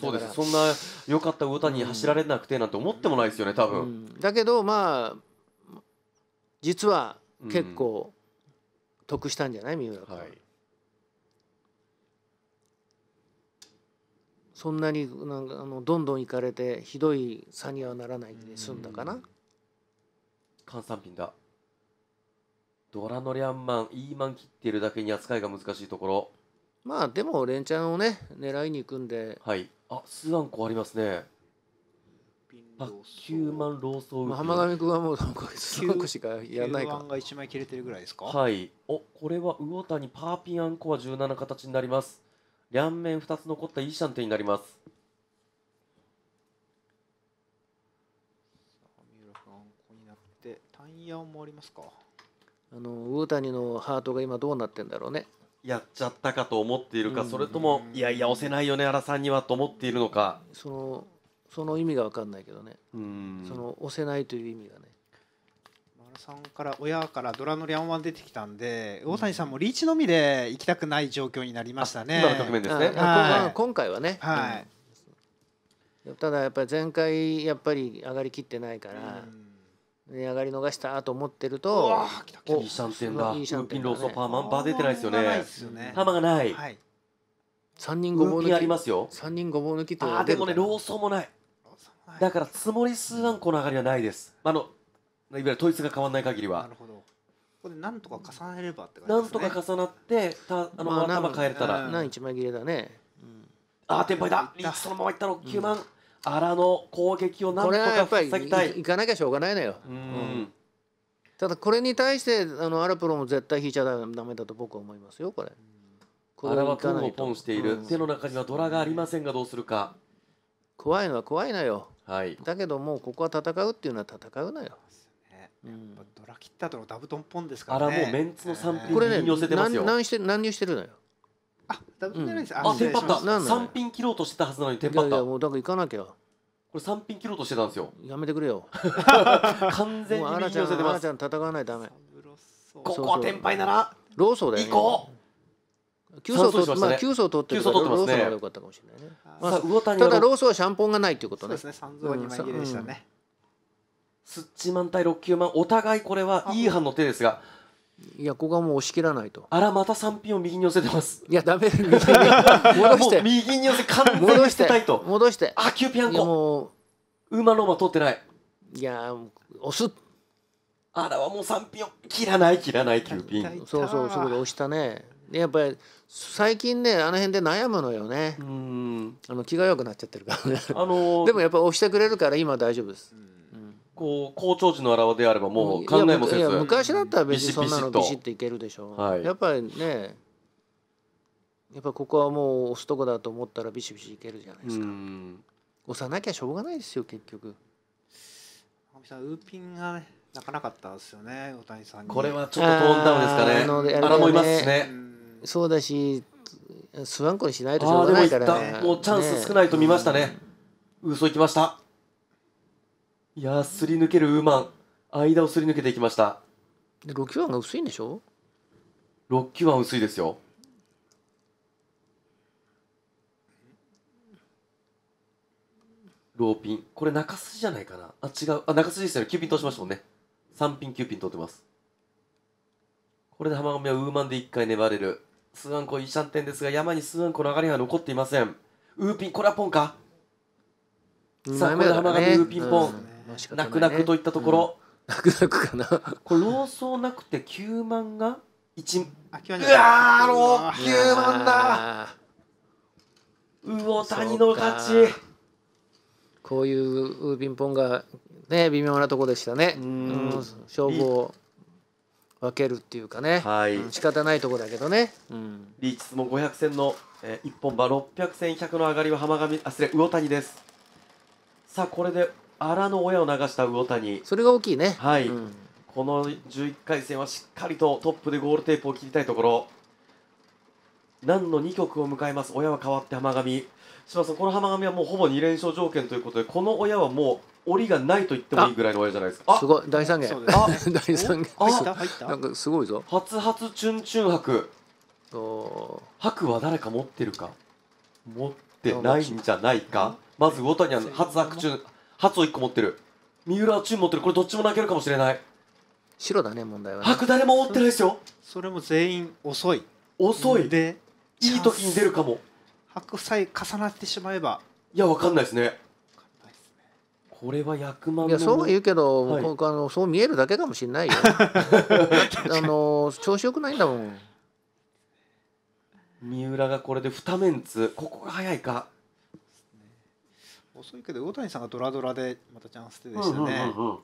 Speaker 3: そうですそんな
Speaker 1: 良かった魚谷に走られなくてなんて思ってもないですよね多分、だ
Speaker 3: けどま
Speaker 1: あ実は結構、得したんじゃない三浦君、はい、
Speaker 3: そんなになんかあのどんどん行かれてひどい差にはならないで済んだかな
Speaker 1: 換算品だドラのリャンマンイーマン切ってるだけに扱いが難しいところ
Speaker 3: まあでも連チャンをね狙いに行くんで
Speaker 1: はいあスアンコありますね九万ローソウまあ、浜上君はもう何か3しかやらないか9
Speaker 2: 万が1枚切れてるぐらいですかはい
Speaker 1: おこれは魚谷パーピンアンコは十七形になります両面二つ残ったイーシャンテになります
Speaker 2: 三浦君こになってタイヤもありますか
Speaker 3: あの魚谷のハートが今どうなってんだろうね
Speaker 1: やっちゃったかと思っているか、それともいやいや押せないよね原さんにはと思っているのか
Speaker 3: そのその意味が分
Speaker 2: かんないけどね
Speaker 1: そ
Speaker 2: の押せないという意味がねさんから親からドラのリャンワン出てきたんで、大谷さんもリーチのみで行きたくない状況になりましたね。今の局面ですね。はい、今回はね。はい。
Speaker 3: うん、ただやっぱり前回やっぱり上がりきってないから、うん、上がり逃したと思ってると、
Speaker 1: いいシャンテンだ。いいシャンローソパーマンバー出てないですよね。パーマがない。三、はい、人ごぼう抜きありますよ。
Speaker 3: 三人ごぼう抜きと。あでもねローソもない。
Speaker 1: だから積もり数は個の上がりはないですあのいわゆる統一が変わらない限りはなるほどこ
Speaker 2: こでなんとか重ねればって感じです、ね、なんとか重なってたあの、まあ、頭変えれたら何
Speaker 3: 一枚切れだね、うん、
Speaker 1: ああ天敗だ
Speaker 3: そのままいったの九万、うん、あらの攻
Speaker 1: 撃をなんとか防ぎたい行
Speaker 3: かなきゃしょうがないのよ、うん、うん、ただこれに対してあのアラプロも絶対引いちゃダメだと僕は思いますよこれ。
Speaker 1: これはポンをポンしている、うん、手の中にはドラがありませんがどうするか怖いのは怖いなよ
Speaker 3: はい、だけどもうここは戦うっていうのは戦うのよ。
Speaker 2: ドラキッタとのダブトンポンです
Speaker 3: からね。あらもうメンツの三品これね、寄せてますよ。何して何入してるのよ。あ、ダブトンじゃないです。あ、テンパった。三
Speaker 1: 品切ろうとしてたはずなのにテンパった。いやもうだから行かなきゃ。これ三品切ろうとしてたんですよ。
Speaker 3: やめてくれよ。完全に寄せてます。あらちゃん戦わないダメ。ここは天敗なら。
Speaker 1: ローソーだよ。行こう。9層取って、まあ、9層取ってら、ローソンが良か
Speaker 3: ったかもしれないね、
Speaker 1: まあ、ただローソンはシャンポンがないということねそうですね三蔵に紛れでしたね、スッチマン対6級万お互いこれはいい反の手ですがいやここはもう押し切らないとあらまた3ピンを右に寄せてますいやダメ戻して右に寄せ完全に捨てたいと戻してあ9ピンコもう馬ローマ取ってないいや押すあらはもう3ピンを切らない切らない9ピン
Speaker 3: そうそうそこで押したねやっぱり最近ねあの辺で悩むのよねあの気が弱くなっちゃってるからね、あのー、でもやっぱ押してくれるから今大丈夫です、う
Speaker 1: ん、こう好調時の表であればもう考えもせず昔だったら別にそんなのビシッといけるでしょ、はい、やっ
Speaker 3: ぱりねやっぱここはもう押すとこだと思ったらビシビシいけるじゃないですか押さなきゃしょうがないですよ結局
Speaker 2: さんウーピンがね泣かなかったですよね大谷さん
Speaker 3: これはちょっとトーンダウンですかねあらもいますしね、うんそうだしスワンコにしないとしょうがないからねもうチャンス少ないと見ま
Speaker 1: したねね、うん、嘘いきましたいやすり抜けるウーマン間をすり抜けていきました
Speaker 3: で6球腕が薄いんでしょ
Speaker 1: 6球腕薄いですよローピンこれ中筋じゃないかなあ違うあ中筋ですよね9ピン通しましたもんね3ピン9ピン通ってますこれで浜上はウーマンで1回粘れるスワンコンテンですが山にスワンコのれが残っていませんウーピンこれはポンか、ね、さあこれで浜上ウーピンポン、泣く泣くといったところ、うん、泣く泣くかなこれ老僧なくて9万が1うわー69万だうお谷の勝ちこういう
Speaker 3: ウーピンポンがね微妙なとこでしたね、うん、勝負を
Speaker 1: 分けるっていうかね、はい仕方ないところだけどね、うん、リーチスも500戦の、えー、1本馬600戦100の上がりは浜上あすれ魚谷ですさあこれで荒の親を流した魚谷それが大きいねはい、うん、この11回戦はしっかりとトップでゴールテープを切りたいところ何の2曲を迎えます親は変わって浜上島さん、この浜上はもうほぼ2連勝条件ということで、この親はもう折りがないと言ってもいいぐらいの親じゃないですか。すごい、大 三元。あ、大三元。なんかすごいぞ。初初チュンチュン博。博は誰か持ってるか。持ってないんじゃないか。まず、ウォタニャン、初白チュン、初を1個持ってる。三浦チュン持ってる。これどっちも泣けるかもしれない。白だね、問題は、
Speaker 2: 白誰も持ってないですよ。それも全員遅い。遅い。で、いい時に出るかも。白菜
Speaker 1: 重なってしまえばいやわかんないですねこれは1満いやそうは言うけど、はい、あ
Speaker 3: のそう見えるだけかもしれないよ
Speaker 2: あの調子よくないんだもん
Speaker 1: 三浦がこれで2メンツここが早いか
Speaker 2: 遅いけど魚谷さんがドラドラでまたチャンスでしたね、
Speaker 1: うんうん、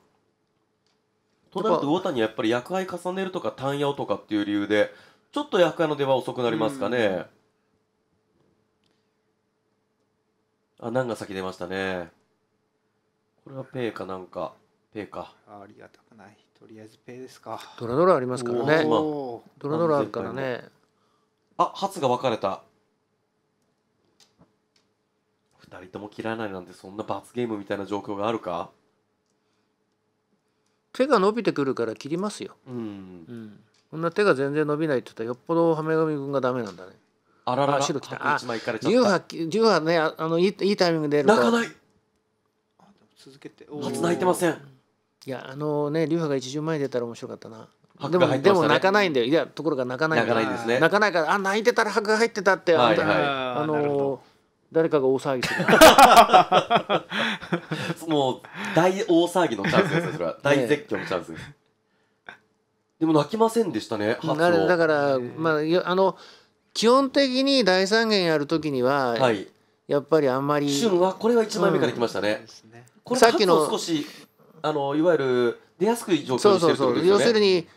Speaker 1: となると魚谷やっぱり役愛重ねるとか単野とかっていう理由でちょっと役愛の出は遅くなりますかね、うんあ、何が先出ましたね。これはペイかなんか、ペイか。
Speaker 2: ありがたくない。とりあえずペイですか。ドラドラありますからね。ドラドラあるからね。
Speaker 1: あ、初が分かれた。二人とも切らないなんてそんな罰ゲームみたいな状況があるか手が伸びてくるから切りますよ。
Speaker 4: うん。うん、
Speaker 3: こんな手が全然伸びないって言ったらよっぽどはめがみ君がダメなんだね。あらら白きたあ十八十八ねあのいいいいタイミングで泣かない
Speaker 2: 続けて初泣いてませんい
Speaker 3: やあのね流派が一巡前に出たら面白かったなでも、でも泣かないんだよいやところが泣かない泣かないですね泣かないからあ泣いてたら白が入ってたってあ,、はいあの誰かが大騒ぎする もう大大騒ぎのチャンスですそれは大絶叫のチャン
Speaker 1: スです、ね、でも泣きませんでしたねだ
Speaker 3: からまああの基本的に大三元やるときには、はい、やっぱりあんまり旬はこれは1枚目からきまし
Speaker 1: たねうんこれさっきの少しあのいわゆる出やすく状況にしてるってことですよねそうそうそう要する
Speaker 3: に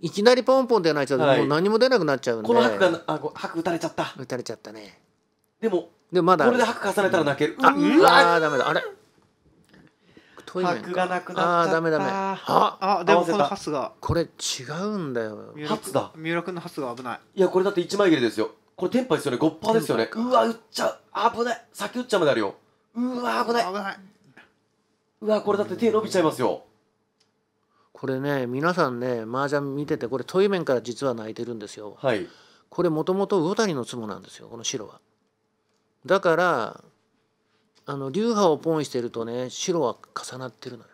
Speaker 3: いきなりポンポンってないと、はい、もう何も出なくなっちゃうんでこの白があ白打たれちゃった打たれちゃったねでもでまだこれで白重ねたら泣ける、うん、あ、うん、あダメだあれ
Speaker 2: トイがなくなっちゃったああでもこのハスが
Speaker 3: これ違
Speaker 1: うんだよハだ三浦のハスが危ないいやこれだって一枚切れですよこれテンパですよねですよねうわ打っちゃう危ない先打っちゃうまであるよ
Speaker 2: うわ危ない危ない
Speaker 3: うわこれだって手伸びちゃいますよこれね皆さんね麻雀見ててこれトイメンから実は泣いてるんですよはいこれもともと魚谷のツボなんですよこの白はだからあの流派をポンしてるとね白は重なってるのよ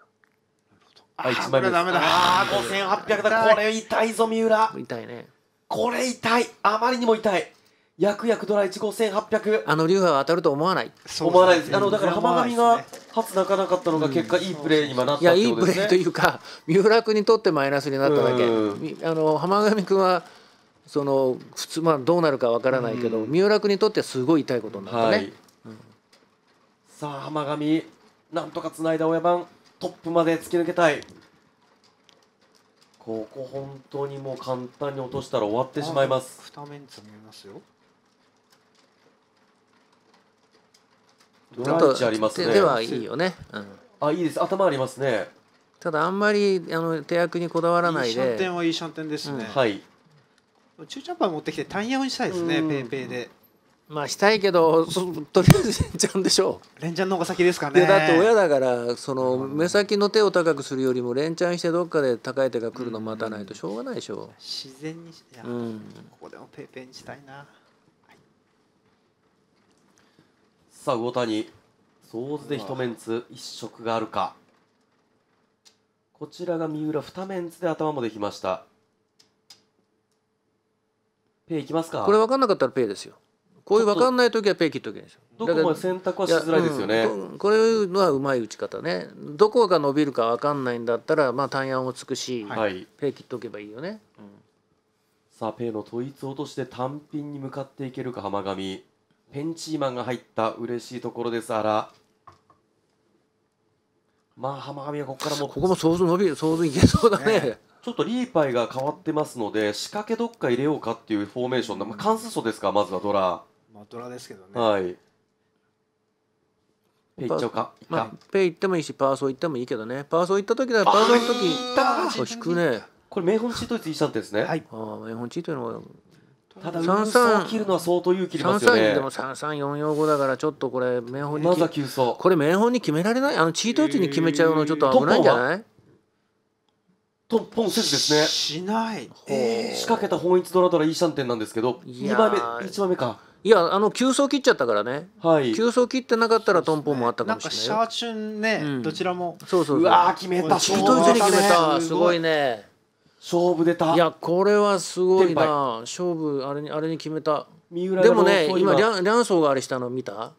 Speaker 3: あ一枚目ですああ5800だこれ
Speaker 1: 痛いぞ三浦痛いねこれ痛いあまりにも痛いヤクヤクドラ一号1800あの流派は当たると思わない、ね、思わないですあのだから浜上が初泣かなかったのが結果いいプレーに今なったいやいいプレーというか
Speaker 3: 三浦君にとってマイナスになっただけあの浜上君はその普通まあどうなるかわからないけど、三浦君にとってはすごい痛いことになったね、はい
Speaker 1: さあ浜上なんとかつないだ親番トップまで突き抜けたい
Speaker 2: ここ本
Speaker 1: 当にもう簡単に落としたら終わってしまいます二
Speaker 2: 面積みます
Speaker 1: よドライチありますねではいいよね、うん、あいいです頭ありますね
Speaker 3: ただあんまりあの手役にこだわらないでいいシャンテン
Speaker 1: はいいシャンテンですね、うん、はい
Speaker 2: 中ジャンパー持ってきてタイヤをにしたいですね、うん、ペイペイでまあしたいけどとりあえずレンチャンでしょうレンチャンの方が先ですかねだって親
Speaker 3: だからその目先の手を高くするよりもレンチャンしてどっかで高い手が来るの待たないとしょうが
Speaker 2: ないでしょう、うん、自然にいや、うん、ここでもペーペーにしたいな、はい、
Speaker 1: さあ魚谷総図で一メンツ一色があるかこちらが三浦二メンツで頭もできましたペイいきますかこれ分かんなかったらペイですよこういう分かんない
Speaker 3: 時はペイ切っとけ
Speaker 1: でどこも選択はしづらいですよね、う
Speaker 3: ん、こういうのはうまい打ち方ねどこが伸びるか分かんないんだったらまあ単案をつくし、はい、ペイ切っとけばいいよ
Speaker 1: ね、うん、さあペイの統一落として単品に向かっていけるか浜上ペンチーマンが入った嬉しいところですあらまあ浜上はここからもここも想像伸びる想像いけそうだねねちょっとリーパイが変わってますので仕掛けどっか入れようかっていうフォーメーションで、まあ、関数素ですかまずはドラ
Speaker 2: まあドラですけどね、
Speaker 1: はいペイ行っちゃうかまあ、ペイ行っても
Speaker 3: いいしパーソー行ってもいいけどねパーソー行った時だパーソー行った時あ引くねこれ名本チートについちゃんですね、はい、ああ名本チートの
Speaker 1: ただ三三切るの
Speaker 3: は相当勇気いりますよね。でも三三四四五だからちょっとこれ明本にまずは急走。これ明本に決められない。あのチート打ちに決めちゃうのちょっと危ないんじゃな
Speaker 1: い？トンポンせずですね。しない。えー、仕掛けた本一ドラドラいいシャンテンなんですけど、2番目一枚目か。いやあ
Speaker 3: の急走切っちゃったからね、はい、急走切ってなかったらトンポンもあったかもしれないシャ
Speaker 2: ーチュンね、うん、どちらもそうそううわ決めた一人に決めたすごいね
Speaker 3: 勝負出たいやこれはすごいな勝負あれにあれに決めたでもね今リャリャンソーがあれしたの見た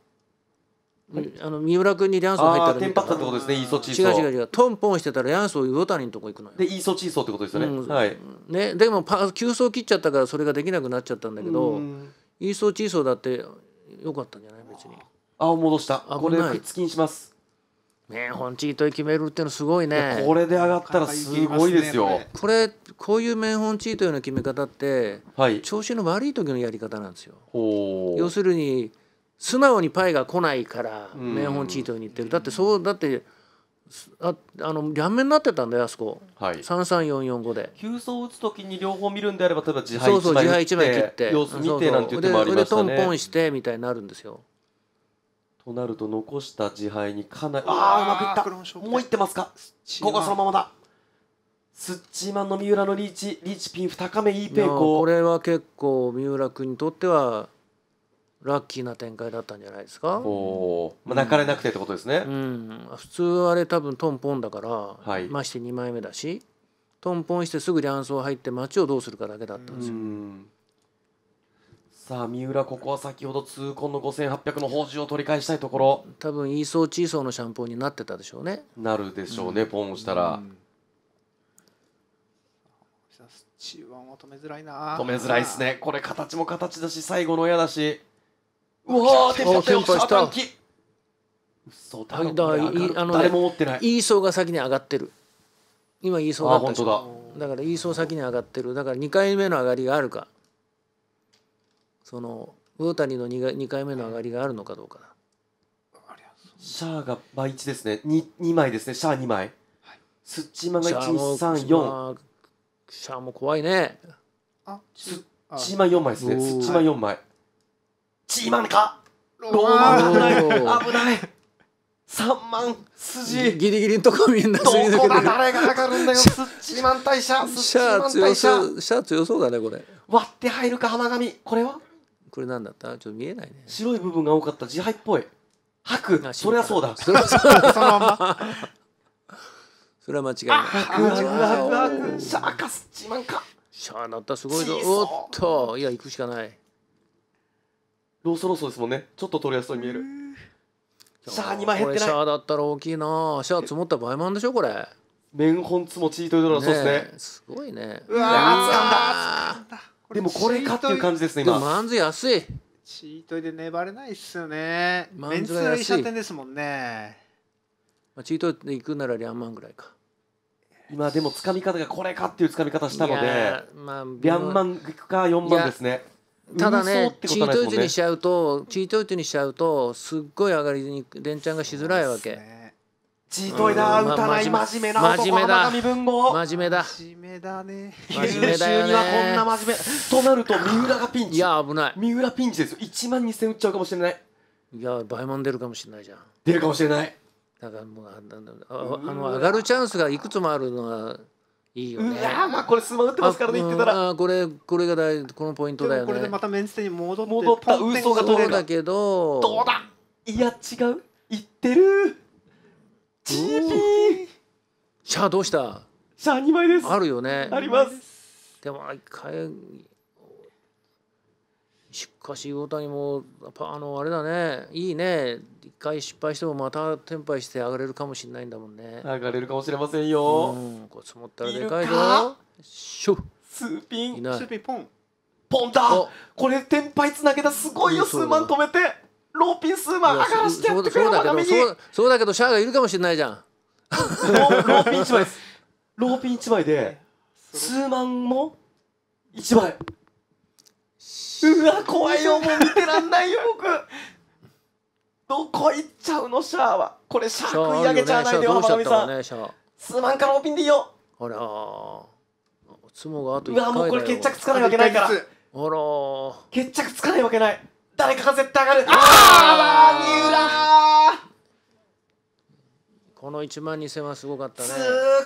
Speaker 3: あの三浦君にリャンソー入ったらテンパったってことで
Speaker 1: すねイーソチーソ違う違う違う
Speaker 3: トンポンしてたらリャンソー魚谷のとこ行くのよでイーソチーソってことですよね、うん、はいねでもパ急走切っちゃったからそれができなくなっちゃったんだけど、イーソーチーソーだってよかったんじゃない別に
Speaker 1: あ戻したこれ食い
Speaker 3: つきにしますね本チートイ決めるっていうのすごいねこれで上がったらすごいですよこれこういうホ本チートイの決め方って、はい、調子の悪い時のやり方なんですよ要するに素直にパイが来ないからホ本チートイに行ってるだってそうだってああの両面になってたんだよあそこ、はい、33445で急走を打
Speaker 1: つ時に両方見るんであれば例えば自敗1枚そうそう自敗枚切って様子見てなんて言もありましたねでトンポンしてみたいになるんですよとなると残した自敗にかなりああうまくいったもういってますかここはそのままだスッチーマンの三浦のリーチリーチピン2日目いいペーコこ
Speaker 3: れは結構三浦君にとってはラッキーな展開だったんじゃないですか。お
Speaker 1: まあ、泣かれなくてってことですね。うん、普通
Speaker 3: あれ多分トンポンだから、はい、まして2枚目だしトンポンしてすぐそう入って街をどうするかだけだったんです
Speaker 4: よ。
Speaker 1: さあ三浦ここは先ほど痛恨の5800の報酬を取り返したいところ多
Speaker 3: 分イーソーチーソーのシャンポンになってたでしょう
Speaker 1: ねなるでしょうね、うん、ポンしたら、
Speaker 2: 中盤は止めづらいな止めづらいですね
Speaker 1: これ形も形だし最後の親だしうわーテンパした嘘だいい、あの、ね、誰も
Speaker 3: 持ってないイーソーが先に上がってる今イーソーだったでだからイーソー先に上がってるだから2回目の上がりがあるかその大谷の 2, 二回目の上がりがあるのかどうかだ
Speaker 1: シャアが倍1ですね 2, 二枚ですねシャア2枚、はい、スッ
Speaker 3: チーマが1234シャアも
Speaker 1: 怖いね
Speaker 2: スッ
Speaker 3: チーマ4枚ですねスッチーマ4
Speaker 1: 枚チーマンか
Speaker 2: ローマン危ない危ない万筋
Speaker 3: ギリギリのとこみんなどこ誰がかかるんだよス
Speaker 1: チーマン大社スチーマン大社
Speaker 3: シャー強そうだねこれ
Speaker 1: 割って入るか花紙これは
Speaker 3: これなんだったちょっと見えない
Speaker 1: ね白い部分が多かった自敗っぽい吐くそりゃそうだそれは間違いない吐く
Speaker 3: シ
Speaker 4: ャーかスチーマンか
Speaker 1: シャーなったすごいぞおっといや行くしかないローそろースですもんねちょっと取りやすそうに見える
Speaker 3: シャア2枚減ってないシャアだったら大きいなシャア積もった倍満でしょこれ面本つもチートイドラそうですね
Speaker 1: すごいねうわー掴んだでもこれかっていう感じですね今マンズ
Speaker 2: 安いチートイで粘れないっすよねメンズが安いですもんねまあ、チー
Speaker 3: ト
Speaker 1: イで行くならリャンマンぐらいか今でも掴み方がこれかっていう掴み方したので、まあ、リャンマン行くか4番ですねただねチートイズにしちゃう
Speaker 3: とチートイズにしちゃうとすっごい上がりに連チャンがしづらいわけ、
Speaker 2: ね、チートイだ、打たない真面目な男真面目だ真
Speaker 1: 面目だ真面目だ
Speaker 2: ね真
Speaker 1: 面目だよねこんな真面目となると三浦がピンチいや危ない三浦ピンチですよ1万二千打っちゃうかもしれないいや倍満出るかもしれないじゃん出るかもしれない
Speaker 3: だからもうあ、あの上がるチャンスがいくつもあるのはいいよね。あまあこれスマ打ってますからね言ってたら。これこれが大このポイントだよね。これでま
Speaker 2: たメンツに戻って戻った嘘が取れる。だけ
Speaker 3: どどう
Speaker 2: だ。いや違う言ってる。
Speaker 3: GP。シャどうした。シャ2枚です。あるよね。あります。でも一回しかし大谷もあのあれだねいいね一回失敗してもまた転敗して上がれるかもしれないんだもんね
Speaker 1: 上がれるかもしれませんようんこいつ持ったらでかいぞしょスピンスピンポンポンだこれ転敗つなげたすごいよ数万止めてローピン数万上がらしてやってくれよ
Speaker 3: そうだけどシャアがいるかもしれないじゃん
Speaker 1: ローピン一枚ですローピン一枚で 数万も一枚うわ怖いよもう見てらんないよ 僕どこ行っちゃうのシャアはこれシャア食い上げちゃわないでよ浜上さんすまんからオピンでいいよ
Speaker 3: あらつもがあと1回だうわもうこれ決着つかないわけないからあら
Speaker 1: 決着つかないわけない誰かが
Speaker 3: 絶対上が
Speaker 4: るああ三浦
Speaker 3: この
Speaker 1: 1万2000はすごかったね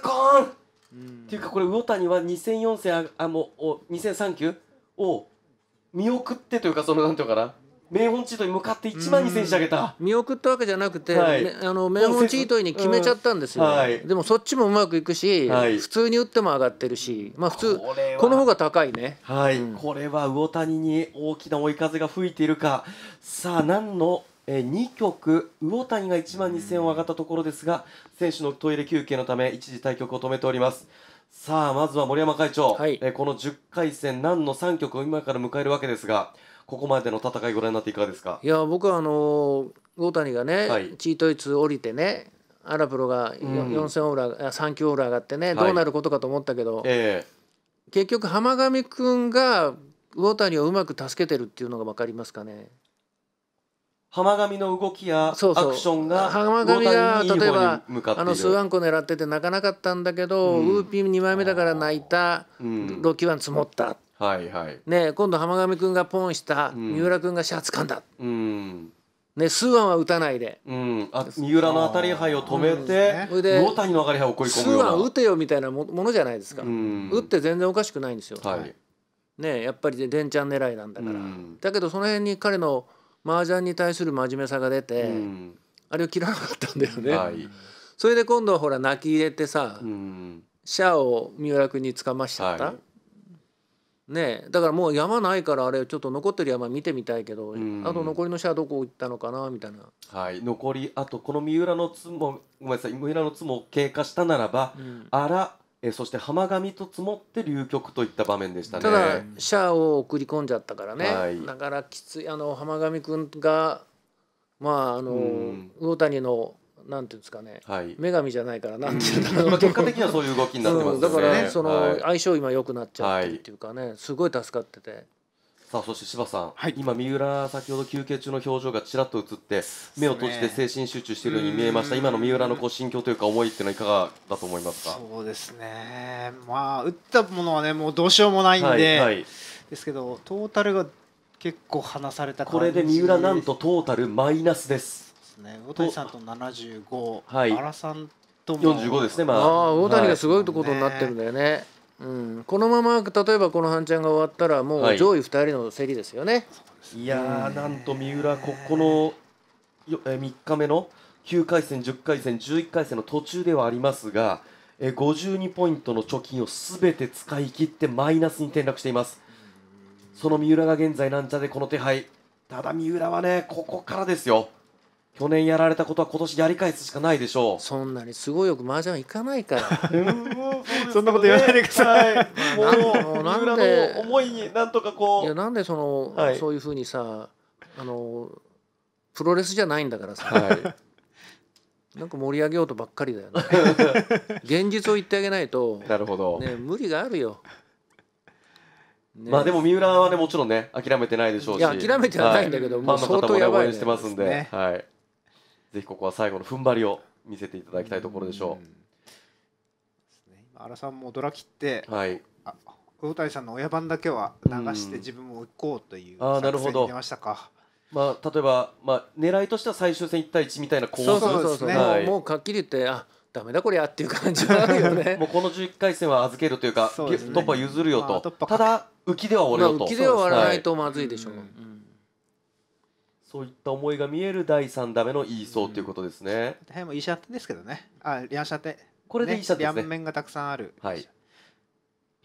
Speaker 1: 痛恨、うん、っていうかこれ魚谷は2004戦あもう2003級を見送ってというかそのなんていうかな名本チートに向かって1万2000円してげた見送ったわけじゃなくて、はい、あの名本チートに決めちゃったんですよ、うんはい、でもそっちもうまくいくし、はい、普通に打っても上がってるしまあ普通この方が高いねはい、うん、これは魚谷に大きな追い風が吹いているかさあ何のえー、2曲魚谷が1万2000円を上がったところですが選手のトイレ休憩のため一時対局を止めておりますさあまずは森山会長、はい、えこの10回戦何の3局を今から迎えるわけですがここまでの戦いご覧になっていかがですか
Speaker 3: いや僕はあの魚谷がね、はい、チートイツ降りてねアラプロが4戦オーラ、うん、3級オーラ上がってね、どうなることかと思ったけど、はいえー、結局浜上君が魚谷をうまく助けてるっていうのが分かりますかね。
Speaker 1: 浜上の動きやアクションが浜上が例えばあのスワン
Speaker 3: コ狙ってて泣かなかったんだけど、うん、ウーピン2枚目だから泣いた、うん、キーワン積もった、
Speaker 1: はいはい
Speaker 3: ね、今度浜上君がポンした、うん、三浦君がシャツかんだ、
Speaker 1: うん
Speaker 3: ね、スーワンは打たないで、
Speaker 1: うん、あ三浦の当たり杯を止めて、うんね、谷の当たり杯を送り込むようなスーワン打
Speaker 3: てよみたいなものじゃないですか、うん、打って全然おかしくないんですよ、はいね、やっぱりでんちゃん狙いなんだから、うん、だけどその辺に彼の麻雀に対する真面目さが出て、うん、あれを切らなかったんだよね。はい、それで今度はほら泣き入れてさ、うん、シャアを三浦君につかましちゃった。はい、ねだからもう山ないからあれちょっと残ってる山見てみたいけど、うん、あと残りのシャアどこ行ったのかなみたいな
Speaker 1: はい残りあとこの三浦のつもごめんなさい三浦のつも経過したならば、あらえー、そして浜上と積もって流局といった場面でしたねただ
Speaker 3: シャアを送り込んじゃったからね、はい、だからきついあの浜上君がまああの、う魚谷のなんていうんですかね、はい、女神じゃないからなんていうんだろう 結果的にはそういう動きになってます、ねうん、だから、ね、その、相性今良くなっちゃってっていうかねすごい助かってて
Speaker 1: さあそして柴さん、はい、今、三浦、先ほど休憩中の表情がちらっと映って、目を閉じて精神集中しているように見えました、ね、今の三浦のこう心境というか、思いっていうのは、いかがだと思いますか
Speaker 2: そうですね、まあ、打ったものはね、もうどうしようもないんで、はいはい、ですけど、トータルが結構離されたこれで三浦、なん
Speaker 1: とトータルマイナスです。で
Speaker 2: すね、大谷さんと75、はい、原さん
Speaker 1: とも45ですね、まあ、あ大谷がすごいことになってるんだよね。ねうん、このまま
Speaker 3: 例えばこの半ちゃんが終わったらもう上位
Speaker 1: 2人の席ですよね。はい、いやなんと三浦ここの3日目の9回戦10回戦11回戦の途中ではありますがえ52ポイントの貯金をすべて使い切ってマイナスに転落していますその三浦が現在なんちゃでこの手配ただ三浦はねここからですよ去年やられたことは今年やり返すしかないでしょうそんなにすごいよく麻雀行かないから
Speaker 4: そんなこと言わないでください、はい、も
Speaker 3: うなんで思い
Speaker 1: になんとかこういやな
Speaker 3: んでその、はい、そういうふうにさあのプロレスじゃないんだからさ、はい、なんか盛り上げようとばっかりだ
Speaker 1: よね 現実を言ってあげないとなるほど、ね、
Speaker 3: 無理があるよ
Speaker 1: ね、まあでも三浦はねもちろんね諦めてないでしょうし諦めてはないんだけど、はい、もう相当やばい、ね、してますんで、ね、はいぜひここは最後の踏ん張りを見せていただきたいところでしょう。う
Speaker 2: 荒、ね、さんもドラ切っ
Speaker 1: て、はい、あ大谷さんの親番だけは流して
Speaker 2: 自分も行こうという作戦に出ましたか。
Speaker 1: まあ、例えば、まあ、狙いとしては最終戦1対1みたいな構図そうそうそうもうもうはっきり言ってあダメだこりゃっていう感じはあるよね もうこの11回戦は預けるというか、ね、突破譲るよと、ただ浮きでは終わないと、まあ、浮きでは終わらないとまずいでしょう、そういった思いが見える第3打目のイーソーということですね。大変も
Speaker 2: いいシャテですけどね。あ、リャンシこれでいいシャですね。面がたくさんある。
Speaker 1: はい。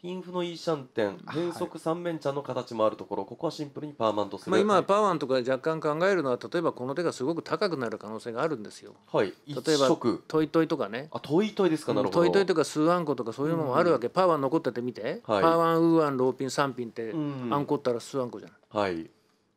Speaker 1: ピンフのいいシャンテン、変則三面茶の形もあるところ、ここはシンプルにパーマンとする。まあ、今パーマンとか若干考
Speaker 3: えるのは、例えばこの手がすごく高くなる可能性があるんですよ。はい。例えばトイトイとかね。
Speaker 1: あ、トイトイですか、なるほど。トイトイ
Speaker 3: とかスーアンコとかそういうのもあるわけ。パーワン残っててみて。はい、パーワンウーアンローピン三ンって、アンコったらスーアンコじゃない。はい。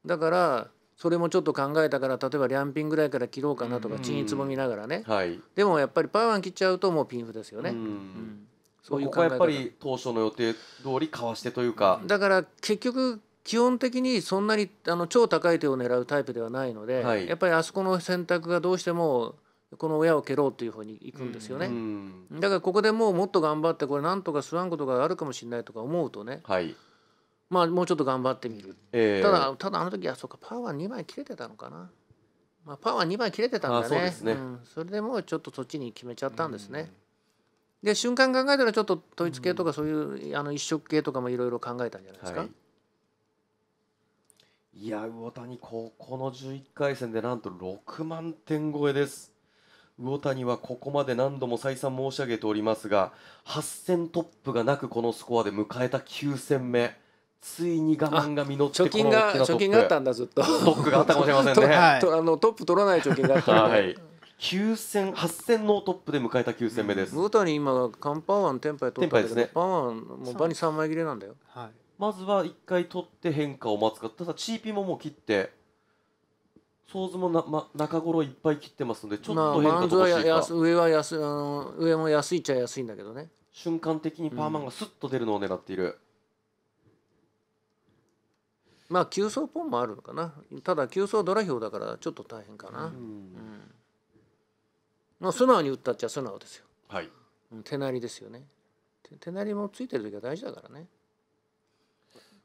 Speaker 3: だからそれもちょっと考えたから例えばンピンぐらいから切ろうかなとか、うん、つぼみながらね、はい、でもやっぱりパーワン切っちゃうともうピンフですよね。うん
Speaker 1: そういうここはやっぱり当初の予定通りかわしてというかだ
Speaker 3: から結局基本的にそんなにあの超高い手を狙うタイプではないので、はい、やっぱりあそこの選択がどうしてもこの親を蹴ろうといううに行くんですよね、だからここでもうもっと頑張ってこれなんとかスワンことがあるかもしれないとか思うとね、はい、まあもうちょっと頑張
Speaker 1: ってみる、えー、ただ
Speaker 3: ただあの時はそうかパーは2枚切れてたのかな、まあ、パーは2枚切れてたんだねそ、ね、うん、それでもうちょっとそっちに決めちゃったんですね、で瞬間考えたらちょっと統一系とかそういう、うん、あの一色系とかもい
Speaker 1: ろいろ考えたんじゃないですか、はい、いや魚谷ここの11回戦でなんと6万点超えです魚谷はここまで何度も再三申し上げておりますが8戦トップがなくこのスコアで迎えた9戦目ついに我慢が実って貯金が貯金があったんだずっとトップがあったかもしれませんね、はい、あのトップ取らない貯金があった、はい9戦8戦のトップで迎えた9戦目です。ブータに今カンパワンテンパイ取ったけど、ね、パワンもう場に3枚切れなんだよ。はい、まずは1回取って変化を待つか、ただチーピンももう切って、ソーズもな、ま、中頃いっぱい切ってますので、ちょっと変化しいか。まあ、
Speaker 3: 上は安あの上も安いっちゃ安いんだけどね。瞬間的にパーマンがスッ
Speaker 1: と出るのを狙っている。
Speaker 3: まあ急走ポンもあるのかなただ急走ドラ表だからちょっと大変かな、うん、うん、まあ、素直に打ったっちゃ素直ですよ、はい、手なりですよね手なりもついてる時は大事だからね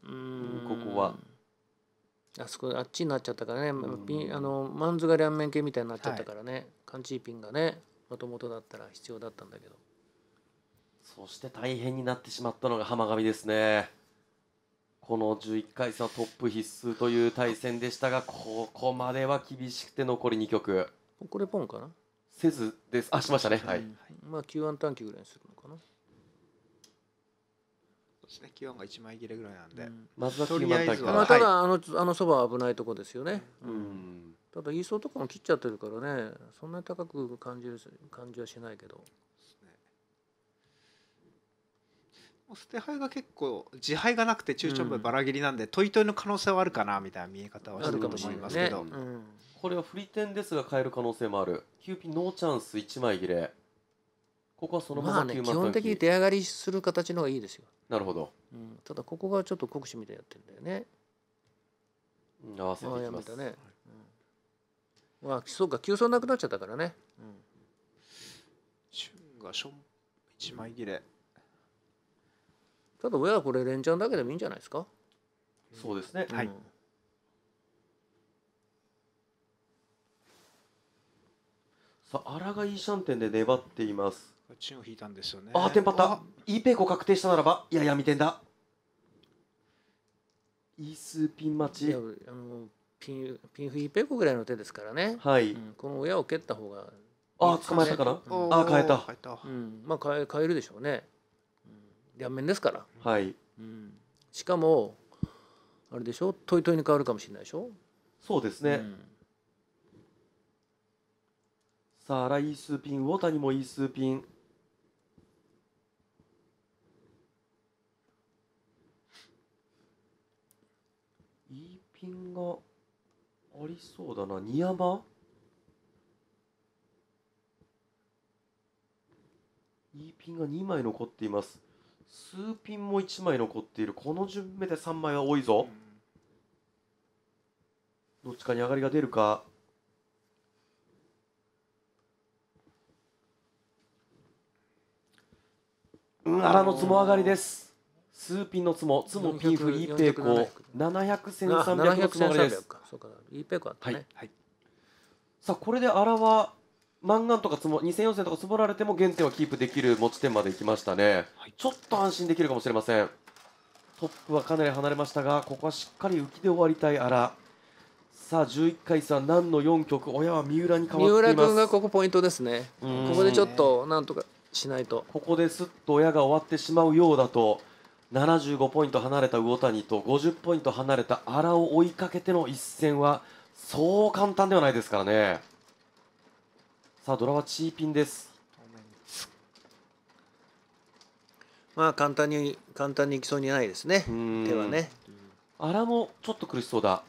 Speaker 3: うんここはあそこあっちになっちゃったからね、ピンあのマンズが両面系みたいになっちゃったからね、はい、カンチーピンがねもともとだったら必要だったんだけどそして
Speaker 1: 大変になってしまったのが浜上ですねこの11回戦はトップ必須という対戦でしたがここまでは厳しくて残り2局これポンかなせずですあしましたね、うん、はい、
Speaker 3: まあ Q1 短期ぐらいにするのかなそ
Speaker 2: うですね Q1 が1枚切れぐらいなんで、うん、まずは Q1 短期まあ、ただ
Speaker 3: あのあのそばは危ないとこですよね、うん、うん、ただイーソーとかも切っちゃってるからねそんなに高く感じる感じはしないけ
Speaker 2: ど捨て牌が結構自敗がなくて中長部ばら切りなんで、うん、トイトイの可能性はあるかなみたいな見え方はしてると思いますけど、ねう
Speaker 1: ん、これは振り点ですが変える可能性もあるキューピーノーチャンス1枚切れ
Speaker 3: ここはそのまま9枚切れ基本的に出上がりする形の方がいいですよなるほど、うん、ただここがちょっと国使みたいやってるんだよね
Speaker 1: 合わせていきますあ、ね、
Speaker 3: うん、まあそうか急走なくなっちゃったからね、うん、シュンが1枚切れ、ただ親はこれ連チャンだけでもいいんじゃないですか
Speaker 1: そうですね、うん、はい、さあらがいいシャンテンで粘っていますチンを引いたんですよねああテンパったイーペイコ確定したならばいやいや見てんだ
Speaker 3: イースピン待ちあのピンピンフイーペコぐらいの手ですからね、はいうん、この親を蹴った方がいい、ね、あ捕まえたかな、うん、あ変えた変えた、うん、まあ変え変えるでしょうね両面ですから、
Speaker 1: はい、うん、しかもあれでしょトイトイに変わるかもしれないでしょそうですね、うん、さあ新井いい数ピン魚谷もいい数ピンいいピンがありそうだな二山いいピンが2枚残っています数ピンも1枚残っているこの順目で3枚は多いぞ、うん、どっちかに上がりが出るかうんらのつも上がりです数ピンのつもつもピンフイーペーコ700千300のつもりですそうかイーペコあったね、はいはい、さあこれでらは万貫とかつも2 0 4戦とかつぼられても原点はキープできる持ち点までいきましたね、はい、ちょっと安心できるかもしれませんトップはかなり離れましたがここはしっかり浮きで終わりたい荒さあ11回さ何の4曲親は三浦に変わっています三浦君がここポイントですねここでちょっとなんとかしないとここですっと親が終わってしまうようだと75ポイント離れた魚谷と50ポイント離れた荒を追いかけての一戦はそう簡単ではないですからねさあドラはチーピンですまあ簡単に簡単にいきそうにないですね手はねあらもちょっと苦しそうだ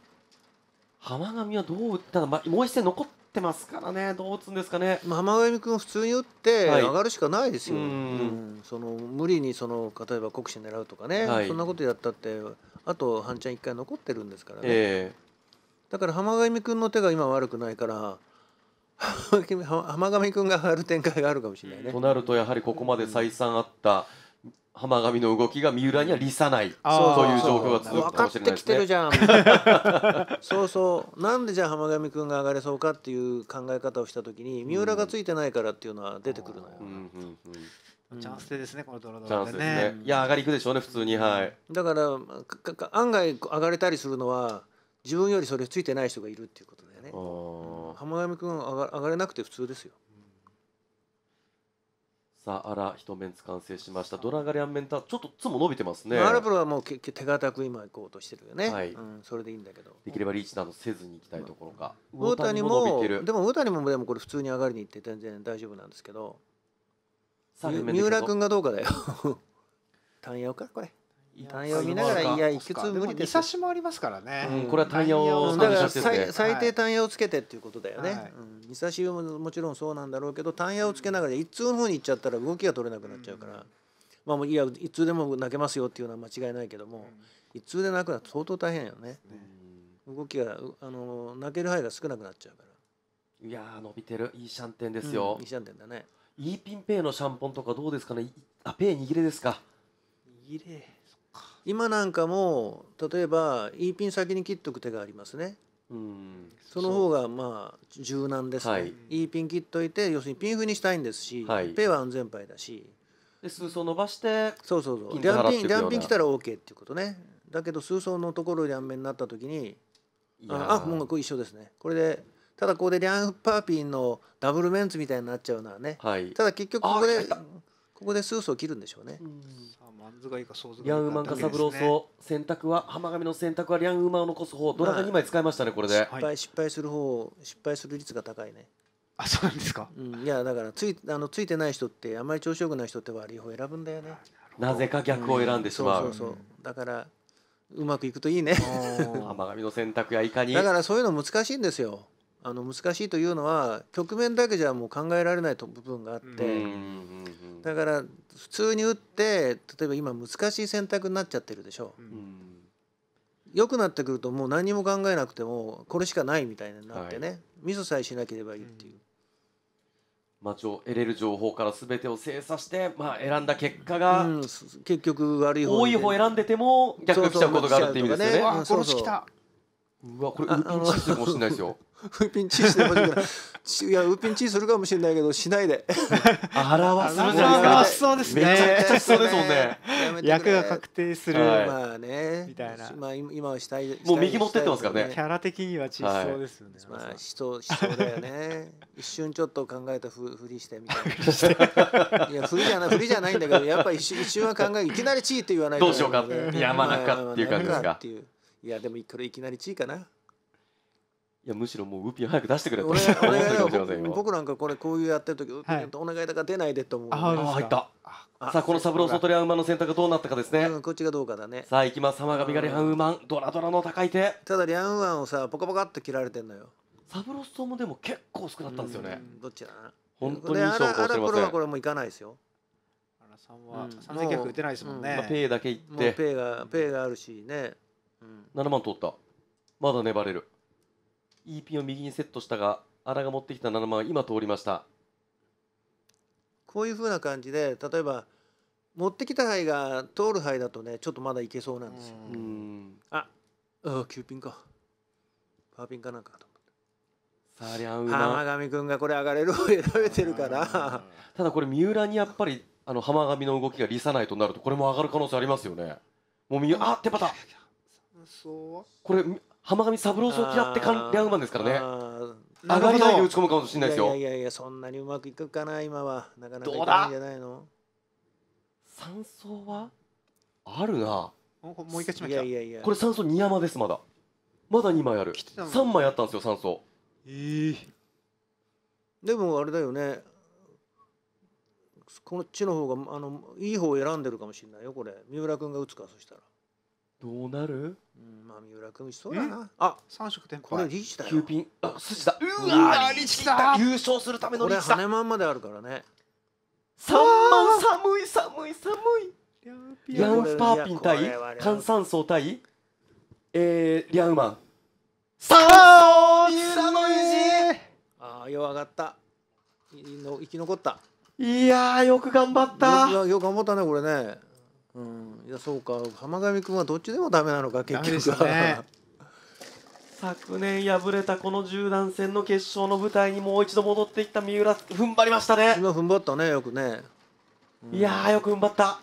Speaker 1: 浜上はどう打ったの、まあ、もう一戦残ってますからねどう打つんですかねまあ、浜上君普通に打って上がるし
Speaker 3: かないですよ、はい、その無理にその例えば国士狙うとかね、はい、そんなことやったってあと半ちゃん一回残ってるんですからね、えー、だから浜上君の手が今悪くないから浜上君ががる展開があるかもしれない
Speaker 1: ね。となるとやはりここまで再三あった浜上の動きが三浦には利さないという状況が続くかもしれないですね。分かってきてるじゃん
Speaker 3: そうそうなんでじゃあ浜上君が上がれそうかっていう考え方をした時に三浦がついてないからっていうのは出てくるのよ。
Speaker 2: チャンスですね、
Speaker 1: このドロドロでね。いや上がりいくでしょうね普通にはい。だ
Speaker 3: から案外上がれたりするのは自分よりそれついてない人がいるっていうこと
Speaker 1: ね
Speaker 3: 浜上君上が上がれなくて普通ですよ
Speaker 1: さああら一面つ完成しましたドラガリアンメンター、ちょっとつも伸びてますねアルプ
Speaker 3: ロはもうけ、け、手堅く今行こうとしてるよね、はい、うん、それでいいんだけどでき
Speaker 1: ればリーチなどせずに行きたいところ
Speaker 3: か、大谷もでも大谷もでもこれ普通に上がりに行って全然大丈夫なんですけど三浦君がどうかだよ 単野かこれタイヤを見ながらいやいくつ無理です。
Speaker 2: 差しもありますからね、
Speaker 3: うん、これはタイヤをだから最低単ヤをつけてっていうことだよね、はいうん、差しももちろんそうなんだろうけど単ヤをつけながら一通の方に行っちゃったら動きが取れなくなっちゃうから、うん、まあもういや一通でも泣けますよっていうのは間違いないけども、一通で泣くのは相当大変よね、うん、動きがあの泣ける範囲が少なくなっちゃうか
Speaker 1: らいや伸びてるいいシャンテンですよ、いいシャンテンだねいいピンペイのシャンポンとかどうですかねあペイ握れですか
Speaker 4: 握れ
Speaker 3: 今なんかも例えばピン先に切っとく手がありますね。うん、その方がまあ柔軟ですね、はい、いピン切っといて要するにピン風にしたいんですし、はい、ペは安全牌だしで数層伸ばしてそうそうそう両ピン両ピン来たら OK っていうことねだけど数層のところ両面になった時にああもうこれ一緒ですねこれでただここでリャンパーピンのダブルメンツみたいになっちゃうのはね、はい、ただ結局
Speaker 2: ここで
Speaker 1: ここでスースを切るんでしょうね。
Speaker 2: さあマンズがいいかソーズがいいヤンウーマンか三郎荘
Speaker 1: 洗濯は浜上の選択はリャンウーマンを残す方ドラが2枚使いましたねこれで、失敗失敗す
Speaker 3: る方失敗する率が高いねあそうなんですか、うん、いやだからついあのついてない人ってあまり調子良くない人って割り方選ぶんだよねなぜか逆を選んでしまう,、そうそうそうだからうまくいくといいね
Speaker 1: 浜上の選択やいかにだからそ
Speaker 3: ういうの難しいんですよあの難しいというのは局面だけじゃもう考えられないと部分があってう
Speaker 4: ん。だ
Speaker 3: から普通に打って例えば今難しい選択になっちゃってるでしょう。良、くなってくるともう何も考えなくてもこれしかないみたいになってね、はい、ミスさえしなければいいっていう。
Speaker 1: まあ、得れる情報から全てを精査して、まあ、選んだ結果が、うん、結局悪い方多い方選んでても逆に来ちゃうことがあるって意味ですよね。
Speaker 4: ううう
Speaker 3: うわこれウーピかもしれないですよ。ウーピンチーしてほしいいやウーピンチーするかもしれないけどしないで表す表そうですねめちゃくちゃしそうですもんね役が確定する、はい、まあねみたいなまあ今はしたいもう右持ってってますからねキャラ的にはちそうですよね、はい、まあ人人だよね一瞬ちょっと考えたふふりしてみたいないやふりじゃないふりじゃないんだけどやっぱ一瞬一瞬は考えいきなりチーって言わないどうしようか山中っていう感じですかいやでもこれいきなりチーかな
Speaker 1: いやむしろもうウーピン早く出してくれ って僕
Speaker 3: なんかこれこういうやってる時、はい、お願いだから出ないでと思うああ入った
Speaker 1: さあこの三郎外ーマ馬の選択どうなったかですねこっちがどうかだねさあ行きます様神がリハンウーマ
Speaker 3: ンドラドラの高い手ただリャンウーマンをさポカポカっと切られてんのよ
Speaker 1: サブロストもでも結構少なったんですよねどっちだな
Speaker 3: 本当にいい勝負をしてませんはこれもういかないですよアラさんは三千客打てないですもんね、まあ、ペイだけいってペイがペイがあるしね、う
Speaker 1: ん、万取ったまだ粘れるいいピンを右にセットしたが荒が持ってきた7番は今通りましたこ
Speaker 3: ういうふうな感じで例えば持ってきた牌が通る牌だとねちょっとまだいけそうなんですよ。ああ急ピンかパーピンかなんかと思
Speaker 1: って。さりゃう浜
Speaker 3: 上君がこれ上がれるを選べてるからただこれ三
Speaker 1: 浦にやっぱりあの浜上の動きが利さないとなるとこれも上がる可能性ありますよね。もうみあ手旗。そう。これ浜上三郎さんを嫌ってかんリャウマンですからね
Speaker 3: 上がりないで打ち込むかもしれないですよいやいやいやそんなにうまくいくかな今はなかなかいかいんじゃないの
Speaker 1: 三走はあるなもう一回しましたいやいやこれ三走二山ですまだまだ二枚ある三枚あったんですよ三走
Speaker 3: ええでもあれだよねこっちの方があのいい方を選んでるかもしれないよこれ三浦君が打つかそしたら
Speaker 1: どうなるう
Speaker 3: んまあ三浦君そうだな
Speaker 2: あ三色転
Speaker 3: これリーチだよピ
Speaker 1: ン
Speaker 2: あだうわリーチだ優勝するためのリーチだこれ羽まんまであるからね三万寒い寒い寒いリ
Speaker 1: ャンパーピン対炭酸層対えー、リャマンさあ三浦の意地
Speaker 3: ああよ上がった生き残ったいやよく頑張ったよく頑張ったねこれねうん、いやそうか浜上君はどっちでもダメなのか結局、ね、
Speaker 1: 昨年敗れたこの十段戦の決勝の舞台にもう一度戻っていった三浦踏ん張りましたね今踏ん張ったねよくね、うん、いやよく踏ん張った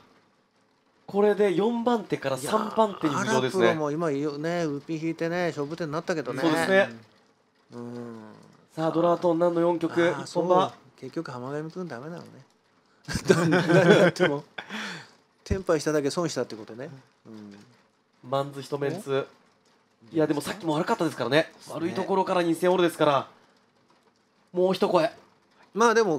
Speaker 1: これで4番手から3番手に浮上ですねも
Speaker 3: 今いいよねウピ引いてね勝負手になったけどねそうですね、うん、うん、さあドラートン何の4曲本番結局浜上君ダメなのね
Speaker 4: 何やっても
Speaker 3: 転廃しただけ損したってことね、うん、
Speaker 1: マンズ一メンツいやでもさっきも悪かったですからね、ね、悪いところから2 0オールですからもう一声まあでも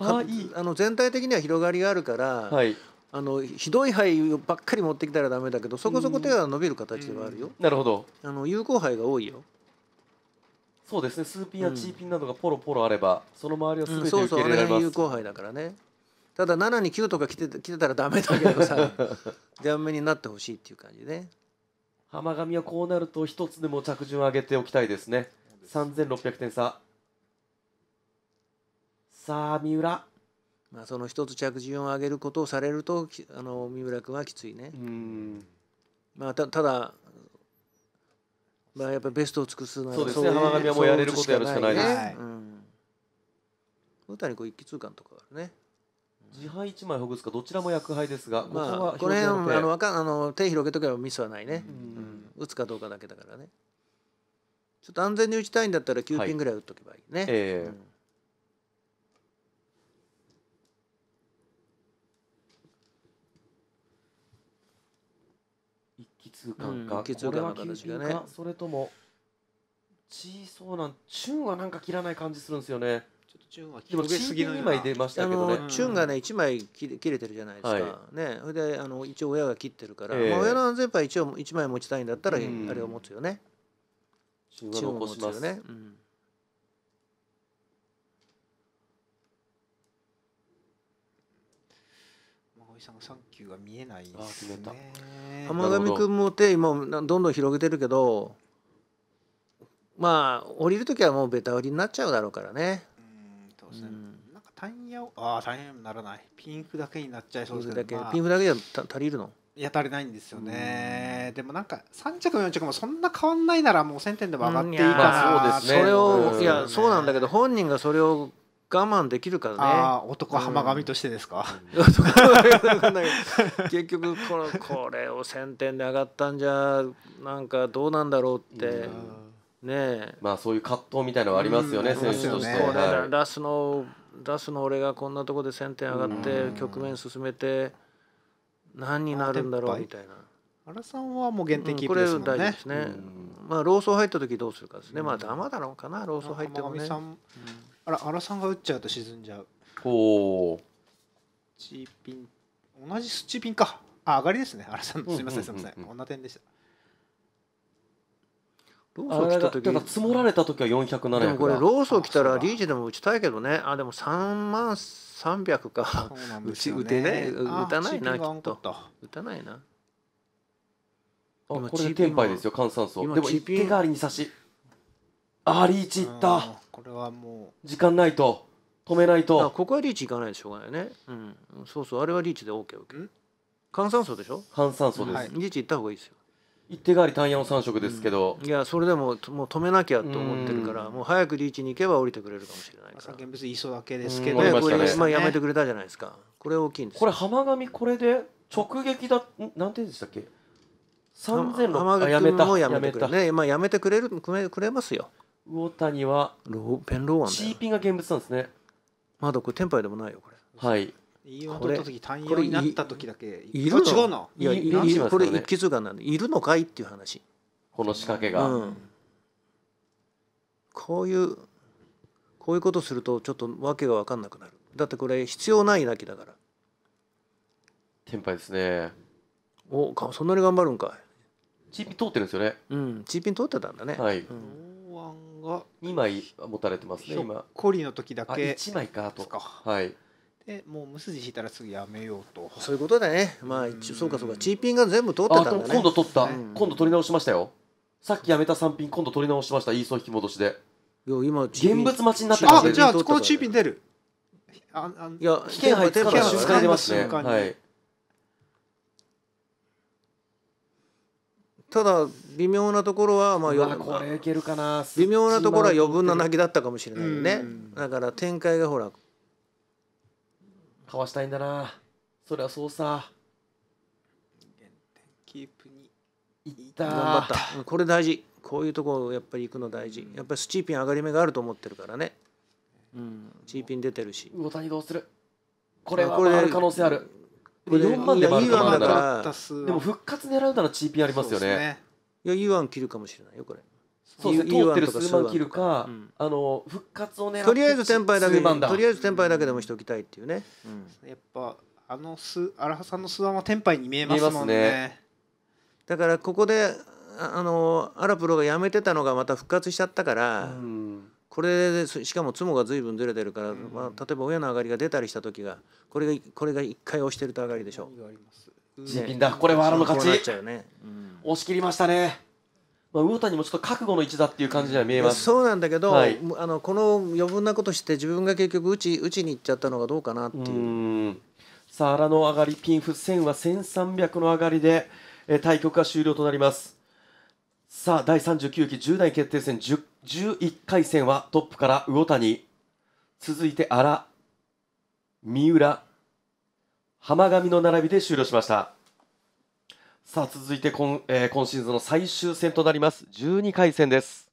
Speaker 1: あの全体的には広
Speaker 3: がりがあるから、はい、あのひどい肺ばっかり持ってきたらダメだけどそこそこ手が伸びる形ではあるよなるほどあの有効肺が多いよそうですねスーピンやチーピンなどがポロポロあれば、うん、その周りは全て受け入れられます、うん、そうそうあれ有効肺だからねただ
Speaker 1: 7に9とか来て来てたらダメだけどさダメになってほしいっていう感じね浜上はこうなると一つでも着順を上げておきたいですね3600点差さあ三浦まあその一つ着
Speaker 3: 順を上げることをされるとあの三浦君はきついねまあたただまあやっぱりベストを尽くすのはそうですね浜上はもうやれることやるしかないです、
Speaker 1: 大谷こう一気通貫とかあるね自敗一枚ほぐすかどちらも薬敗ですが、まあ、こここの辺あの
Speaker 3: かあの手広げとけばミスはないね、打つかどうかだけだからねちょっと安全に打ちたいんだったら9ピンぐらい打っとけばいいね、はいえー
Speaker 1: うん、一気通貫か、うん、一気通貫それとも小そうなんチュンはなんか切らない感じするんですよねちょっとチューンは広げすぎのような枚出ましたけどねチューンがね一枚切れてるじゃないですか、は
Speaker 3: い、ねそれであの一応親が切ってるから、えー、まあ、親の安全牌一応一枚持ちたいんだったら、あれを持つよねチューンを持つよね、
Speaker 4: うん、
Speaker 2: さんのサンキ見えないですね。浜上君
Speaker 3: も手今どんどん広げてるけどまあ降りる時はもうベタ降りになっちゃうだろうからね
Speaker 2: うですね、うん、なんかタイヤをああ大変ならないピンクだけになっちゃいそうですけどピンフだけ、ピンフだ
Speaker 3: けじゃ足りるの
Speaker 2: いや足りないんですよね、でもなんか3着4着もそんな変わんないならもう1000点でも上がっていいかな、まあ、そうですねそれを、ね、いやそうなんだけど本人がそれを我慢できるからねあ男浜神としてですか、
Speaker 3: うん、結局これこれを1,000点で上がったんじゃなんかどうなんだろうって
Speaker 1: ねまあそういう葛藤みたいのはありますよね、うん、選手として、ね
Speaker 3: ラスのラスの俺がこんなところで先0点上がって局面進めて何になるんだろうみたい
Speaker 4: な
Speaker 2: 原さんはもう
Speaker 3: 限
Speaker 1: 定キープですもんね、これ大ですね、
Speaker 2: まあローソー入った時どうするかですね、まあダマ
Speaker 3: だろうかなローソー入ってもね
Speaker 2: あら原さんが打っちゃうと沈んじゃう
Speaker 1: おお
Speaker 2: チーピン同じスチーピンかあ上がりですね原さんすみませんすみませんこんな点でしたロー
Speaker 1: ソ来た時だから積もられた時は400700でもこれロ
Speaker 3: ーソン来たらリーチでも打ちたいけどねあでも3万300かう,、ち打てね打たないなきっと打たないなあ
Speaker 1: これでパイですよ換算層でも一手代わりに差しあリーチいった
Speaker 2: これはも
Speaker 1: う時間ないと止めないとここはリーチいかないでしょうがないねうん
Speaker 3: そうそうあれはリーチで OKOK、OK OK、換算層でしょ換算層です、はい、リーチいった方がいいですよ
Speaker 1: 一手代わり単四三色ですけど、
Speaker 3: うん、いやそれでももう止めなきゃと思ってるから、うん、もう早くリーチに行けば降りてくれるかもしれないから現別に磯だけですけど、ね、これ、まあ、やめてくれたじゃないですかこれ
Speaker 1: 大きいんですこれ浜上これで直撃だなんてでしたっけ3000浜上君もやめてくれるねまあやめてくれるくれくれますよ魚谷は
Speaker 3: ローペンローアンチーピンが現物なんですねまだこれテンパイでもないよこれはい
Speaker 2: いいの時単位になった時だけいる違うのいやいるこれ一気
Speaker 3: 通貫なのいるのかいっていう話
Speaker 1: この仕掛けが、う
Speaker 3: ん、
Speaker 2: こういう
Speaker 3: こういうことするとちょっと訳が分かんなくなるだってこれ必要ないだけだから
Speaker 1: 天敗ですねおかそんなに頑張るんかいチーピン通ってるんですよねうんチーピン通ってたんだねはい、う
Speaker 2: ん、
Speaker 1: 2枚持たれてますね今コリの時だけ1枚かとかはい
Speaker 2: えもう無筋引いたらすぐやめようと
Speaker 3: そういうことだねまあ一応そうかそうかチーピンが全部通ってたんだね今度取
Speaker 1: った、今度取り直しましたよさっきやめた3品今度取り直しましたイーソ引き戻しでいや今現物待ちになってますあじゃあこのチーピン出るああいや危険入ってから瞬間出ますねはい
Speaker 3: ただ微妙なところはまあ微
Speaker 1: 妙なところは余分な泣きだった
Speaker 3: かもしれないねだから展開がほらかわしたいんだなそりゃそうさ
Speaker 2: キープにい
Speaker 3: った頑張ったこれ大事こういうとこやっぱり行くの大事、うん、やっぱりスチーピン上がり目があると思ってるからね
Speaker 1: う
Speaker 4: ん
Speaker 3: チーピン出てるし
Speaker 1: 魚谷どうする
Speaker 3: これは回る可能性あるこれ4番で回る可能でも復活
Speaker 1: 狙うならチーピンありますよねいや、イワン切るかもしれないよ、これ。そうですね通ってる数万切るか、うん、あの
Speaker 2: 復活をねとりあえず転敗だけとりあえず転
Speaker 3: 敗だけでもしておきたいっていう
Speaker 2: ね、うん、やっぱあの荒羽さんの数万は天杯に見えますもんね、ね、だからここ
Speaker 3: であのアラプロがやめてたのがまた復活しちゃったから、うん、これでしかもツモが随分ずれてるから、まあ、例えば親の上がりが出たりした時がこれがこれが
Speaker 1: 1回押してると上がりでしょう。ね、だこれはアラの勝ち、ね、押し切りましたね。まあ、魚谷もちょっと覚悟の位置だっていう感じには見えますそうなんだけど、はい、あのこの余分なことして自分が結局うちうちに行っちゃったのがどうかなっていうさあ荒の上がりピンフ1000は1300の上がりで、えー、対局が終了となりますさあ第39期10代決定戦11回戦はトップから魚谷続いて荒三浦浜上の並びで終了しました。さあ続いて今,、えー、今シーズンの最終戦となります12回戦です